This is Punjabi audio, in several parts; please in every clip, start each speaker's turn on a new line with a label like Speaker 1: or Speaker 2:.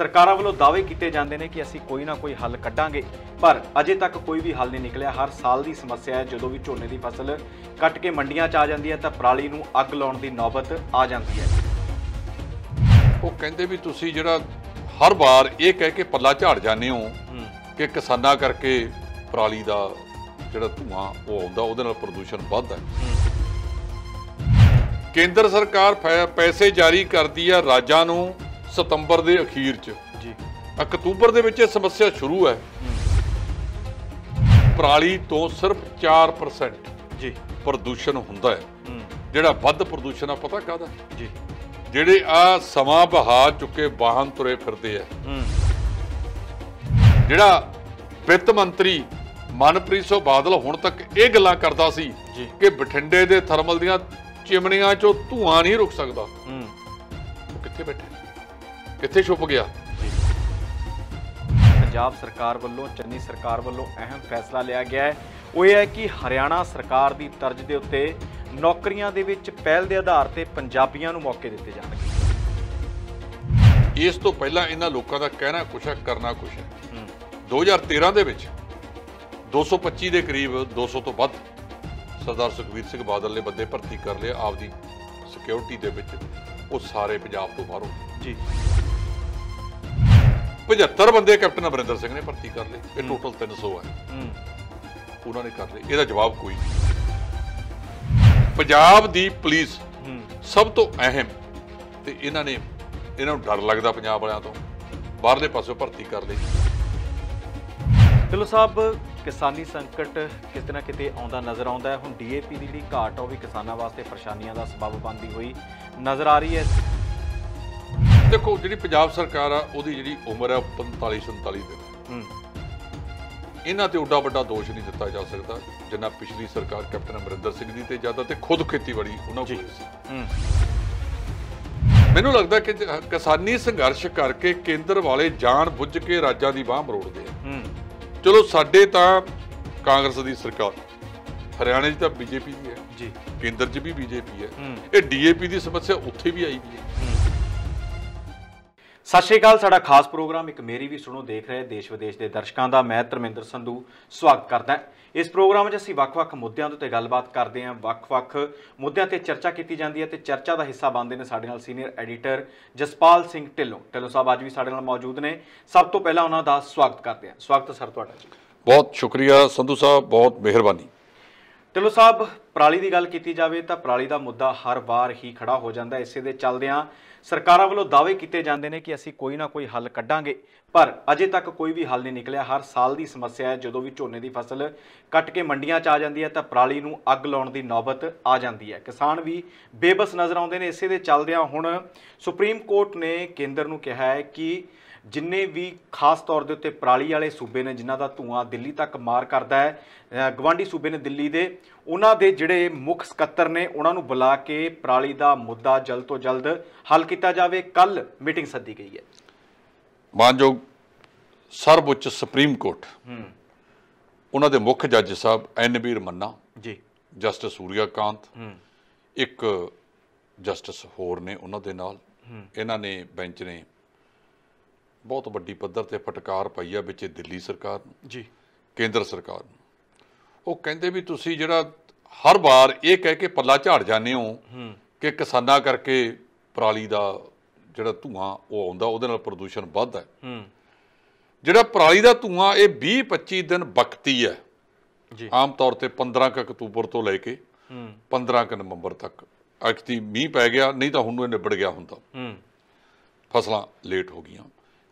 Speaker 1: ਸਰਕਾਰਾਂ ਵੱਲੋਂ ਦਾਅਵੇ ਕੀਤੇ ਜਾਂਦੇ ਨੇ ਕਿ ਅਸੀਂ ਕੋਈ ਨਾ ਕੋਈ ਹੱਲ ਕੱਢਾਂਗੇ ਪਰ ਅਜੇ ਤੱਕ ਕੋਈ ਵੀ ਹੱਲ ਨਹੀਂ ਨਿਕਲਿਆ ਹਰ ਸਾਲ ਦੀ ਸਮੱਸਿਆ ਹੈ ਜਦੋਂ ਵੀ ਝੋਨੇ ਦੀ ਫਸਲ ਕੱਟ ਕੇ ਮੰਡੀਆਂ 'ਚ ਆ ਜਾਂਦੀ ਹੈ ਤਾਂ ਪਰਾਲੀ ਨੂੰ ਅੱਗ ਲਾਉਣ ਦੀ ਨੌਬਤ ਆ ਜਾਂਦੀ ਹੈ
Speaker 2: ਉਹ ਕਹਿੰਦੇ ਵੀ ਤੁਸੀਂ ਜਿਹੜਾ ਹਰ ਵਾਰ ਇਹ ਕਹਿ ਕੇ ਪੱਲਾ ਝਾੜ ਜਾਂਦੇ ਹੋ ਕਿ ਕਿਸਾਨਾਂ ਕਰਕੇ ਪਰਾਲੀ ਦਾ ਜਿਹੜਾ ਧੂਆਂ ਉਹ ਆਉਂਦਾ ਉਹਦੇ ਨਾਲ ਪ੍ਰਦੂਸ਼ਣ ਵੱਧਦਾ ਕੇਂਦਰ ਸਰਕਾਰ ਪੈਸੇ ਜਾਰੀ ਕਰਦੀ ਹੈ ਰਾਜਾਂ ਨੂੰ ਸਤੰਬਰ ਦੇ ਅਖੀਰ 'ਚ ਜੀ ਅਕਤੂਬਰ ਦੇ ਵਿੱਚ ਇਹ ਸਮੱਸਿਆ ਸ਼ੁਰੂ ਹੈ ਪਰਾਲੀ ਤੋਂ ਸਿਰਫ 4% ਜੀ ਪ੍ਰਦੂਸ਼ਣ ਹੁੰਦਾ ਹੈ ਜਿਹੜਾ ਵੱਧ ਪ੍ਰਦੂਸ਼ਣ ਆ ਪਤਾ ਕਾਹਦਾ ਜੀ ਜਿਹੜੇ ਆ ਸਮਾਂ ਬਹਾ ਚੁੱਕੇ ਵਾਹਨ ਤੁਰੇ ਫਿਰਦੇ ਆ ਜਿਹੜਾ ਵਿੱਤ ਮੰਤਰੀ ਮਨਪ੍ਰੀਤ ਸਿੰਘ ਬਾਦਲ ਹੁਣ ਤੱਕ ਇਹ ਗੱਲਾਂ ਕਰਦਾ ਸੀ ਜੀ। ਕਿ ਬਠਿੰਡੇ ਦੇ ਥਰਮਲ ਦੀਆਂ ਚਿਮਨੀਆਂ ਚੋਂ ਧੂਆਂ ਨਹੀਂ ਰੁਕ ਸਕਦਾ ਹੂੰ ਉਹ ਕਿੱਥੇ ਬੈਠੇ
Speaker 1: ਕਿੱਥੇ ਛੁਪ ਗਿਆ ਪੰਜਾਬ ਸਰਕਾਰ ਵੱਲੋਂ ਚੰਨੀ ਸਰਕਾਰ ਵੱਲੋਂ ਅਹਿਮ ਫੈਸਲਾ ਲਿਆ ਗਿਆ ਹੈ ਉਹ ਇਹ ਹੈ ਕਿ ਹਰਿਆਣਾ ਸਰਕਾਰ ਦੀ ਤਰਜ਼ ਦੇ ਉੱਤੇ ਨੌਕਰੀਆਂ ਦੇ ਵਿੱਚ ਪਹਿਲ ਦੇ ਆਧਾਰ ਤੇ ਪੰਜਾਬੀਆਂ ਨੂੰ ਮੌਕੇ ਦਿੱਤੇ ਜਾਣਗੇ
Speaker 2: ਇਸ ਤੋਂ ਪਹਿਲਾਂ ਇਹਨਾਂ ਲੋਕਾਂ ਦਾ ਕਹਿਣਾ ਕੁਛ ਹੈ ਕਰਨਾ ਕੁਛ ਹੈ 2013 ਦੇ ਵਿੱਚ 225 ਦੇ ਕਰੀਬ 200 ਤੋਂ ਵੱਧ ਸਰਦਾਰ ਸੁਖਵੀਰ ਸਿੰਘ ਬਾਦਲ ਨੇ ਬੰਦੇ ਭਰਤੀ ਕਰ ਲਿਆ ਆਪਦੀ ਸਿਕਿਉਰਿਟੀ ਦੇ ਵਿੱਚ ਉਹ ਸਾਰੇ ਪੰਜਾਬ ਤੋਂ ਬਾਹਰੋਂ ਜੀ 75 ਬੰਦੇ ਕੈਪਟਨ ਅਮਰਿੰਦਰ ਸਿੰਘ ਨੇ ਭਰਤੀ ਕਰ ਲਏ ਇਹ ਟੋਟਲ 300 ਹੈ ਉਹਨਾਂ ਨੇ ਕਰ ਲਏ ਇਹਦਾ ਜਵਾਬ ਕੋਈ ਨਹੀਂ ਪੰਜਾਬ ਦੀ ਪੁਲਿਸ ਸਭ ਤੋਂ ਅਹਿਮ ਤੇ ਇਹਨਾਂ ਨੇ ਇਹਨਾਂ
Speaker 1: ਨੂੰ ਡਰ ਲੱਗਦਾ ਪੰਜਾਬ ਵਾਲਿਆਂ ਤੋਂ ਬਾਹਰਲੇ ਪਾਸੋਂ ਭਰਤੀ ਕਰ ਲਈ ਚਲੋ ਸਾਹਿਬ ਕਿਸਾਨੀ ਸੰਕਟ ਕਿਤੇ ਨਾ ਕਿਤੇ ਆਉਂਦਾ ਨਜ਼ਰ ਆਉਂਦਾ ਹੁਣ ਡੀਏਪੀ ਦੀ ਜਿਹੜੀ ਘਾਟ ਆ ਉਹ ਵੀ ਕਿਸਾਨਾਂ ਵਾਸਤੇ ਪਰੇਸ਼ਾਨੀਆਂ ਦਾ ਸਬਬ ਬਣਦੀ ਹੋਈ ਨਜ਼ਰ ਆ ਰਹੀ ਹੈ
Speaker 2: ਦੇਖੋ ਜਿਹੜੀ ਪੰਜਾਬ ਸਰਕਾਰ ਆ ਉਹਦੀ ਜਿਹੜੀ ਉਮਰ ਆ 45 47 ਦਿਨ ਹੂੰ ਇਹਨਾਂ ਤੇ ਉੱਡਾ ਵੱਡਾ ਦੋਸ਼ ਨਹੀਂ ਦਿੱਤਾ ਜਾ ਸਕਦਾ ਜਿੰਨਾ ਪਿਛਲੀ ਸਰਕਾਰ ਕੈਪਟਨ ਅਮਰਿੰਦਰ ਸਿੰਘ ਦੀ ਤੇ ਜਿਆਦਾ ਤੇ ਖੁਦ ਖੇਤੀਬਾੜੀ ਉਹਨਾਂ ਕੋਲ ਸੀ ਮੈਨੂੰ ਲੱਗਦਾ ਕਿ ਕਿਸਾਨੀ ਸੰਘਰਸ਼ ਕਰਕੇ ਕੇਂਦਰ ਵਾਲੇ ਜਾਣ ਬੁੱਝ ਕੇ ਰਾਜਾਂ ਦੀ ਬਾਹ ਮਰੋੜਦੇ ਆ ਚਲੋ ਸਾਡੇ ਤਾਂ ਕਾਂਗਰਸ ਦੀ ਸਰਕਾਰ ਹਰਿਆਣੇ 'ਚ ਤਾਂ ਬੀਜੇਪੀ ਦੀ ਹੈ ਜੀ
Speaker 1: ਕੇਂਦਰ 'ਚ ਵੀ ਬੀਜੇਪੀ ਹੈ ਇਹ ਡੀਏਪੀ ਦੀ ਸਮੱਸਿਆ ਉੱਥੇ ਵੀ ਆਈ ਵੀ ਹੈ ਸਤਿ ਸ਼੍ਰੀ ਅਕਾਲ ਸਾਡਾ ਖਾਸ ਪ੍ਰੋਗਰਾਮ ਇੱਕ ਮੇਰੀ ਵੀ ਸੁਣੋ ਦੇਖ ਰਹੇ ਦੇਸ਼ ਵਿਦੇਸ਼ ਦੇ ਦਰਸ਼ਕਾਂ ਦਾ ਮੈਂ ਧਰਮਿੰਦਰ ਸੰਧੂ ਸਵਾਗਤ ਕਰਦਾ ਹਾਂ ਇਸ ਪ੍ਰੋਗਰਾਮ ਵਿੱਚ ਅਸੀਂ ਵੱਖ-ਵੱਖ ਮੁੱਦਿਆਂ ਤੇ ਗੱਲਬਾਤ ਕਰਦੇ ਹਾਂ ਵੱਖ-ਵੱਖ ਮੁੱਦਿਆਂ ਤੇ ਚਰਚਾ ਕੀਤੀ ਜਾਂਦੀ ਹੈ ਤੇ ਚਰਚਾ ਦਾ ਹਿੱਸਾ ਬਣਦੇ ਨੇ ਸਾਡੇ ਨਾਲ ਸੀਨੀਅਰ ਐਡੀਟਰ ਜਸਪਾਲ ਸਿੰਘ ਢਿੱਲੋਂ ਢਿੱਲੋਂ ਸਾਹਿਬ ਅੱਜ ਵੀ ਸਾਡੇ ਨਾਲ ਮੌਜੂਦ ਨੇ ਸਭ ਤੋਂ ਪਹਿਲਾਂ ਉਹਨਾਂ ਦਾ ਸਵਾਗਤ ਕਰਦੇ ਹਾਂ ਸਵਾਗਤ ਸਰ ਤੁਹਾਡਾ ਜੀ
Speaker 2: ਬਹੁਤ ਸ਼ੁਕਰੀਆ ਸੰਧੂ ਸਾਹਿਬ ਬਹੁਤ ਮਿਹਰਬਾਨੀ
Speaker 1: ਢਿੱਲੋਂ ਸਾਹਿਬ ਪ੍ਰਾਲੀ ਦੀ ਗੱਲ ਕੀਤੀ ਜਾਵੇ ਤਾਂ ਪ੍ਰਾਲੀ ਦਾ ਮੁੱਦਾ ਹਰ ਵਾਰ ਹੀ ਖੜਾ ਹੋ ਜਾਂਦਾ ਇਸੇ ਦੇ ਚੱਲਦਿਆਂ ਸਰਕਾਰਾਂ ਵੱਲੋਂ ਦਾਅਵੇ ਕੀਤੇ ਜਾਂਦੇ ਨੇ ਕਿ ਅਸੀਂ ਕੋਈ ਨਾ ਕੋਈ ਹੱਲ ਕੱਢਾਂਗੇ ਪਰ ਅਜੇ ਤੱਕ ਕੋਈ ਵੀ ਹੱਲ ਨਹੀਂ ਨਿਕਲਿਆ ਹਰ ਸਾਲ ਦੀ ਸਮੱਸਿਆ ਹੈ ਜਦੋਂ ਵੀ ਝੋਨੇ ਦੀ ਫਸਲ ਕੱਟ ਕੇ ਮੰਡੀਆਂ 'ਚ ਆ ਜਾਂਦੀ ਹੈ ਤਾਂ ਪਰਾਲੀ ਨੂੰ ਅੱਗ ਲਾਉਣ ਦੀ ਨੌਬਤ ਆ ਜਾਂਦੀ ਹੈ ਕਿਸਾਨ ਵੀ ਬੇਬਸ ਨਜ਼ਰ ਆਉਂਦੇ ਨੇ ਇਸੇ ਦੇ ਚੱਲਦਿਆਂ ਹੁਣ ਸੁਪਰੀਮ ਕੋਰਟ ਨੇ ਕੇਂਦਰ ਨੂੰ ਕਿਹਾ ਹੈ ਕਿ ਜਿੰਨੇ ਵੀ ਖਾਸ ਤੌਰ ਦੇ ਉੱਤੇ ਪਰਾਲੀ ਵਾਲੇ ਸੂਬੇ ਨੇ ਜਿਨ੍ਹਾਂ ਦਾ ਧੂਆਂ ਦਿੱਲੀ ਤੱਕ ਮਾਰ ਕਰਦਾ ਹੈ ਗਵਾਂਡੀ ਸੂਬੇ ਨੇ ਦਿੱਲੀ ਦੇ ਉਹਨਾਂ ਦੇ ਜਿਹੜੇ ਮੁੱਖ ਸਕੱਤਰ ਨੇ ਉਹਨਾਂ ਨੂੰ ਬੁਲਾ ਕੇ ਪਰਾਲੀ ਦਾ ਮੁੱਦਾ ਜਲਦ ਤੋਂ ਜਲਦ ਹੱਲ ਕੀਤਾ ਜਾਵੇ ਕੱਲ ਮੀਟਿੰਗ ਸੱਦੀ ਗਈ ਹੈ
Speaker 2: ਮਾਨਯੋਗ ਸਰਵਉੱਚ ਸੁਪਰੀਮ ਕੋਰਟ ਹੂੰ ਉਹਨਾਂ ਦੇ ਮੁੱਖ ਜੱਜ ਸਾਹਿਬ ਐਨ ਮੰਨਾ ਜੀ ਜਸਟਿਸ ਸੂਰਿਆਕਾਂਤ ਹੂੰ ਇੱਕ ਜਸਟਿਸ ਹੋਰ ਨੇ ਉਹਨਾਂ ਦੇ ਨਾਲ ਇਹਨਾਂ ਨੇ ਬੈਂਚ ਨੇ ਬਹੁਤ ਵੱਡੀ ਪੱਧਰ ਤੇ ਫਟਕਾਰ ਪਈ ਆ ਵਿੱਚ ਦਿੱਲੀ ਸਰਕਾਰ ਜੀ ਕੇਂਦਰ ਸਰਕਾਰ ਉਹ ਕਹਿੰਦੇ ਵੀ ਤੁਸੀਂ ਜਿਹੜਾ ਹਰ ਵਾਰ ਇਹ ਕਹਿ ਕੇ ਪੱਲਾ ਝਾੜ ਜਾਂਦੇ ਹੋ ਕਿ ਕਿਸਾਨਾਂ ਕਰਕੇ ਪਰਾਲੀ ਦਾ ਜਿਹੜਾ ਧੂਆਂ ਉਹ ਆਉਂਦਾ ਉਹਦੇ ਨਾਲ ਪ੍ਰਦੂਸ਼ਣ ਵੱਧਦਾ ਜਿਹੜਾ ਪਰਾਲੀ ਦਾ ਧੂਆਂ ਇਹ 20 25 ਦਿਨ ਬਕਤੀ ਹੈ ਜੀ ਆਮ ਤੌਰ ਤੇ 15 ਅਕਤੂਬਰ ਤੋਂ ਲੈ ਕੇ 15 ਨਵੰਬਰ ਤੱਕ ਅਕਤੀ ਮੀਂਹ ਪੈ ਗਿਆ ਨਹੀਂ ਤਾਂ ਹੁਣ ਇਹ ਨਿਬੜ ਗਿਆ ਹੁੰਦਾ ਫਸਲਾਂ ਲੇਟ ਹੋ ਗਈਆਂ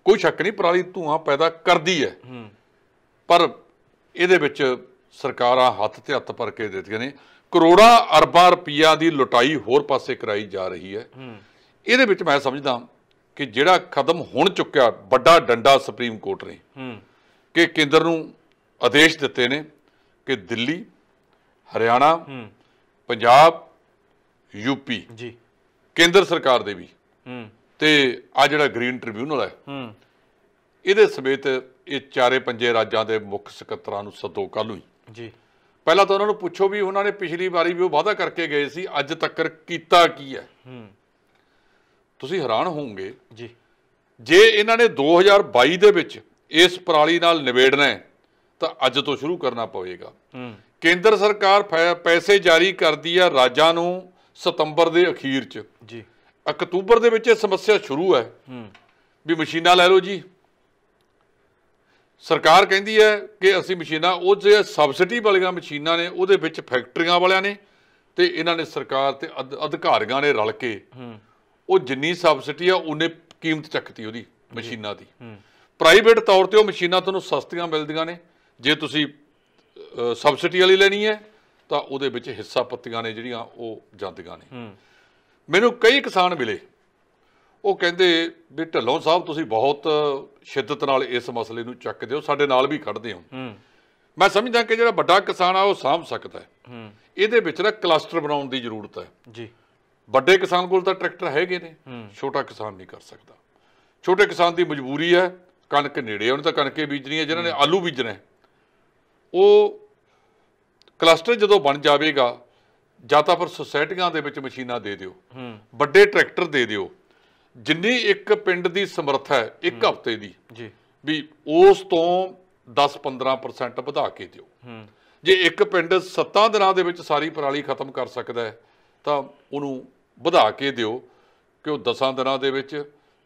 Speaker 2: ਕੋਈ ਸ਼ੱਕ ਨਹੀਂ ਪਰਾਲੀ ਧੂਆਂ ਪੈਦਾ ਕਰਦੀ ਹੈ ਪਰ ਇਹਦੇ ਵਿੱਚ ਸਰਕਾਰਾਂ ਹੱਥ ਤੇ ਹੱਥ ਪਰ ਕੇ ਦਿੱਤੀਆਂ ਨੇ ਕਰੋੜਾਂ ਅਰਬਾਂ ਰੁਪਈਆ ਦੀ ਲੁਟਾਈ ਹੋਰ ਪਾਸੇ ਕਰਾਈ ਜਾ ਰਹੀ ਹੈ ਇਹਦੇ ਵਿੱਚ ਮੈਂ ਸਮਝਦਾ ਕਿ ਜਿਹੜਾ ਕਦਮ ਹੁਣ ਚੁੱਕਿਆ ਵੱਡਾ ਡੰਡਾ ਸੁਪਰੀਮ ਕੋਰਟ ਨੇ ਕਿ ਕੇਂਦਰ ਨੂੰ ਆਦੇਸ਼ ਦਿੱਤੇ ਨੇ ਕਿ ਦਿੱਲੀ ਹਰਿਆਣਾ ਪੰਜਾਬ ਯੂਪੀ ਜੀ ਕੇਂਦਰ ਸਰਕਾਰ ਦੇ ਵੀ ਤੇ ਆ ਜਿਹੜਾ ਗ੍ਰੀਨ ਟ੍ਰਿਬਿਊਨਲ ਹੈ ਹੂੰ ਇਹਦੇ ਸਮੇਤ ਇਹ ਚਾਰੇ ਪੰਜੇ ਰਾਜਾਂ ਦੇ ਮੁੱਖ ਸਕੱਤਰਾਂ ਨੂੰ ਸਦੋ ਕੱਲ੍ਹ ਹੀ ਜੀ ਪਹਿਲਾਂ ਤਾਂ ਉਹਨਾਂ ਨੂੰ ਪੁੱਛੋ ਵੀ ਉਹਨਾਂ ਨੇ ਪਿਛਲੀ ਵਾਰੀ ਵੀ ਉਹ ਵਾਅਦਾ ਕਰਕੇ ਗਏ ਸੀ ਅੱਜ ਤੱਕ ਕੀਤਾ ਕੀ ਹੈ ਹੂੰ ਤੁਸੀਂ ਹੈਰਾਨ ਹੋਵੋਗੇ ਜੀ ਜੇ ਇਹਨਾਂ ਨੇ 2022 ਦੇ ਵਿੱਚ ਇਸ ਪ੍ਰਾਲੀ ਨਾਲ ਨਿਬੇੜਨਾ ਤਾਂ ਅੱਜ ਤੋਂ ਸ਼ੁਰੂ ਕਰਨਾ ਪਵੇਗਾ ਕੇਂਦਰ ਸਰਕਾਰ ਪੈਸੇ ਜਾਰੀ ਕਰਦੀ ਆ ਰਾਜਾਂ ਨੂੰ ਸਤੰਬਰ ਦੇ ਅਖੀਰ 'ਚ ਜੀ ਅਕਤੂਬਰ ਦੇ ਵਿੱਚ ਇਹ ਸਮੱਸਿਆ ਸ਼ੁਰੂ ਹੈ ਵੀ ਮਸ਼ੀਨਾਂ ਲੈ ਲਓ ਜੀ ਸਰਕਾਰ ਕਹਿੰਦੀ ਹੈ ਕਿ ਅਸੀਂ ਮਸ਼ੀਨਾਂ ਉਹ ਜੇ ਸਬਸਿਡੀ ਵਾਲੀਆਂ ਮਸ਼ੀਨਾਂ ਨੇ ਉਹਦੇ ਵਿੱਚ ਫੈਕਟਰੀਆਂ ਵਾਲਿਆਂ ਨੇ ਤੇ ਇਹਨਾਂ ਨੇ ਸਰਕਾਰ ਤੇ ਅਧਿਕਾਰੀਆਂ ਨੇ ਰਲ ਕੇ ਉਹ ਜਿੰਨੀ ਸਬਸਿਡੀ ਆ ਉਹਨੇ ਕੀਮਤ ਚੱਕਤੀ ਉਹਦੀ ਮਸ਼ੀਨਾਂ ਦੀ ਪ੍ਰਾਈਵੇਟ ਤੌਰ ਤੇ ਉਹ ਮਸ਼ੀਨਾਂ ਤੁਹਾਨੂੰ ਸਸਤੀਆਂ ਮਿਲਦੀਆਂ ਨੇ ਜੇ ਤੁਸੀਂ ਸਬਸਿਡੀ ਵਾਲੀ ਲੈਣੀ ਹੈ ਤਾਂ ਉਹਦੇ ਵਿੱਚ ਹਿੱਸਾ ਪੱਤੀਆਂ ਨੇ ਜਿਹੜੀਆਂ ਉਹ ਜਾਂਦੀਆਂ ਨੇ ਮੈਨੂੰ ਕਈ ਕਿਸਾਨ ਮਿਲੇ ਉਹ ਕਹਿੰਦੇ ਵੀ ਢੱਲੋਂ ਸਾਹਿਬ ਤੁਸੀਂ ਬਹੁਤ ਸ਼ਿੱਦਤ ਨਾਲ ਇਸ ਮਸਲੇ ਨੂੰ ਚੱਕਦੇ ਹੋ ਸਾਡੇ ਨਾਲ ਵੀ ਖੜਦੇ ਹੋ ਮੈਂ ਸਮਝਦਾ ਕਿ ਜਿਹੜਾ ਵੱਡਾ ਕਿਸਾਨ ਆ ਉਹ ਸਾਂਭ ਸਕਦਾ ਹੈ ਇਹਦੇ ਵਿੱਚ ਨਾ ਕਲਸਟਰ ਬਣਾਉਣ ਦੀ ਜ਼ਰੂਰਤ ਹੈ ਜੀ ਵੱਡੇ ਕਿਸਾਨ ਕੋਲ ਤਾਂ ਟਰੈਕਟਰ ਹੈਗੇ ਨੇ ਛੋਟਾ ਕਿਸਾਨ ਨਹੀਂ ਕਰ ਸਕਦਾ ਛੋਟੇ ਕਿਸਾਨ ਦੀ ਮਜਬੂਰੀ ਹੈ ਕਣਕ ਨੇੜੇ ਉਹਨੇ ਤਾਂ ਕਣਕੇ ਬੀਜਣੀ ਹੈ ਜਿਨ੍ਹਾਂ ਨੇ ਆਲੂ ਬੀਜਣਾ ਉਹ ਕਲਸਟਰ ਜਦੋਂ ਬਣ ਜਾਵੇਗਾ ਜਾਂ ਤਾਂ ਫਿਰ ਸੁਸਾਇਟੀਆਂ ਦੇ ਵਿੱਚ ਮਸ਼ੀਨਾਂ ਦੇ ਦਿਓ ਵੱਡੇ ਟਰੈਕਟਰ ਦੇ ਦਿਓ ਜਿੰਨੀ ਇੱਕ ਪਿੰਡ ਦੀ ਸਮਰੱਥਾ ਹੈ ਇੱਕ ਹਫ਼ਤੇ ਦੀ ਜੀ ਵੀ ਉਸ ਤੋਂ 10-15% ਵਧਾ ਕੇ ਦਿਓ ਜੇ ਇੱਕ ਪਿੰਡ 7 ਦਿਨਾਂ ਦੇ ਵਿੱਚ ਸਾਰੀ ਪਰਾਲੀ ਖਤਮ ਕਰ ਸਕਦਾ ਹੈ ਤਾਂ ਉਹਨੂੰ ਵਧਾ ਕੇ ਦਿਓ ਕਿ ਉਹ 10 ਦਿਨਾਂ ਦੇ ਵਿੱਚ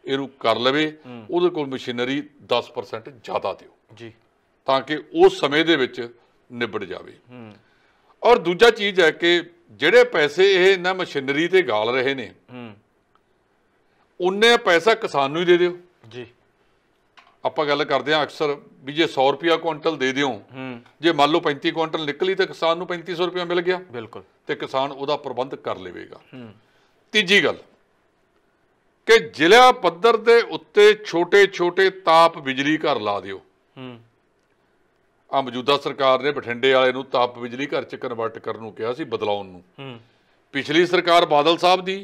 Speaker 2: ਇਹਨੂੰ ਕਰ ਲਵੇ ਉਹਦੇ ਕੋਲ ਮਸ਼ੀਨਰੀ 10% ਜ਼ਿਆਦਾ ਦਿਓ ਜੀ ਤਾਂ ਕਿ ਉਸ ਸਮੇਂ ਦੇ ਵਿੱਚ ਨਿਬੜ ਜਾਵੇ ਹੂੰ ਔਰ ਦੂਜਾ ਚੀਜ਼ ਹੈ ਕਿ ਜਿਹੜੇ ਪੈਸੇ ਇਹ ਇਹਨਾਂ ਮਸ਼ੀਨਰੀ ਤੇ ਗਾਲ ਰਹੇ ਨੇ ਹੂੰ ਉਹਨੇ ਪੈਸਾ ਕਿਸਾਨ ਨੂੰ ਹੀ ਦੇ ਦਿਓ ਜੀ ਆਪਾਂ ਗੱਲ ਕਰਦੇ ਆ ਅਕਸਰ ਵੀ ਜੇ 100 ਰੁਪਿਆ ਕੁਇੰਟਲ ਦੇ ਦਿਓ ਜੇ ਮੰਨ ਲਓ 35 ਕੁਇੰਟਲ ਨਿਕਲੀ ਤਾਂ ਕਿਸਾਨ ਨੂੰ 3500 ਰੁਪਿਆ ਮਿਲ ਗਿਆ ਬਿਲਕੁਲ ਤੇ ਕਿਸਾਨ ਉਹਦਾ ਪ੍ਰਬੰਧ ਕਰ ਲਵੇਗਾ ਤੀਜੀ ਗੱਲ ਕਿ ਜ਼ਿਲ੍ਹਾ ਪੱਧਰ ਦੇ ਉੱਤੇ ਛੋਟੇ-ਛੋਟੇ ਤਾਪ ਬਿਜਲੀ ਘਰ ਲਾ ਦਿਓ ਆ ਮੌਜੂਦਾ ਸਰਕਾਰ ਨੇ ਬਠਿੰਡੇ ਵਾਲੇ ਨੂੰ ਤਾਪ ਬਿਜਲੀ ਘਰ ਚ ਕਨਵਰਟ ਕਰਨ ਨੂੰ ਕਿਹਾ ਸੀ ਬਦਲਾਉਣ ਨੂੰ ਪਿਛਲੀ ਸਰਕਾਰ ਬਾਦਲ ਸਾਹਿਬ ਦੀ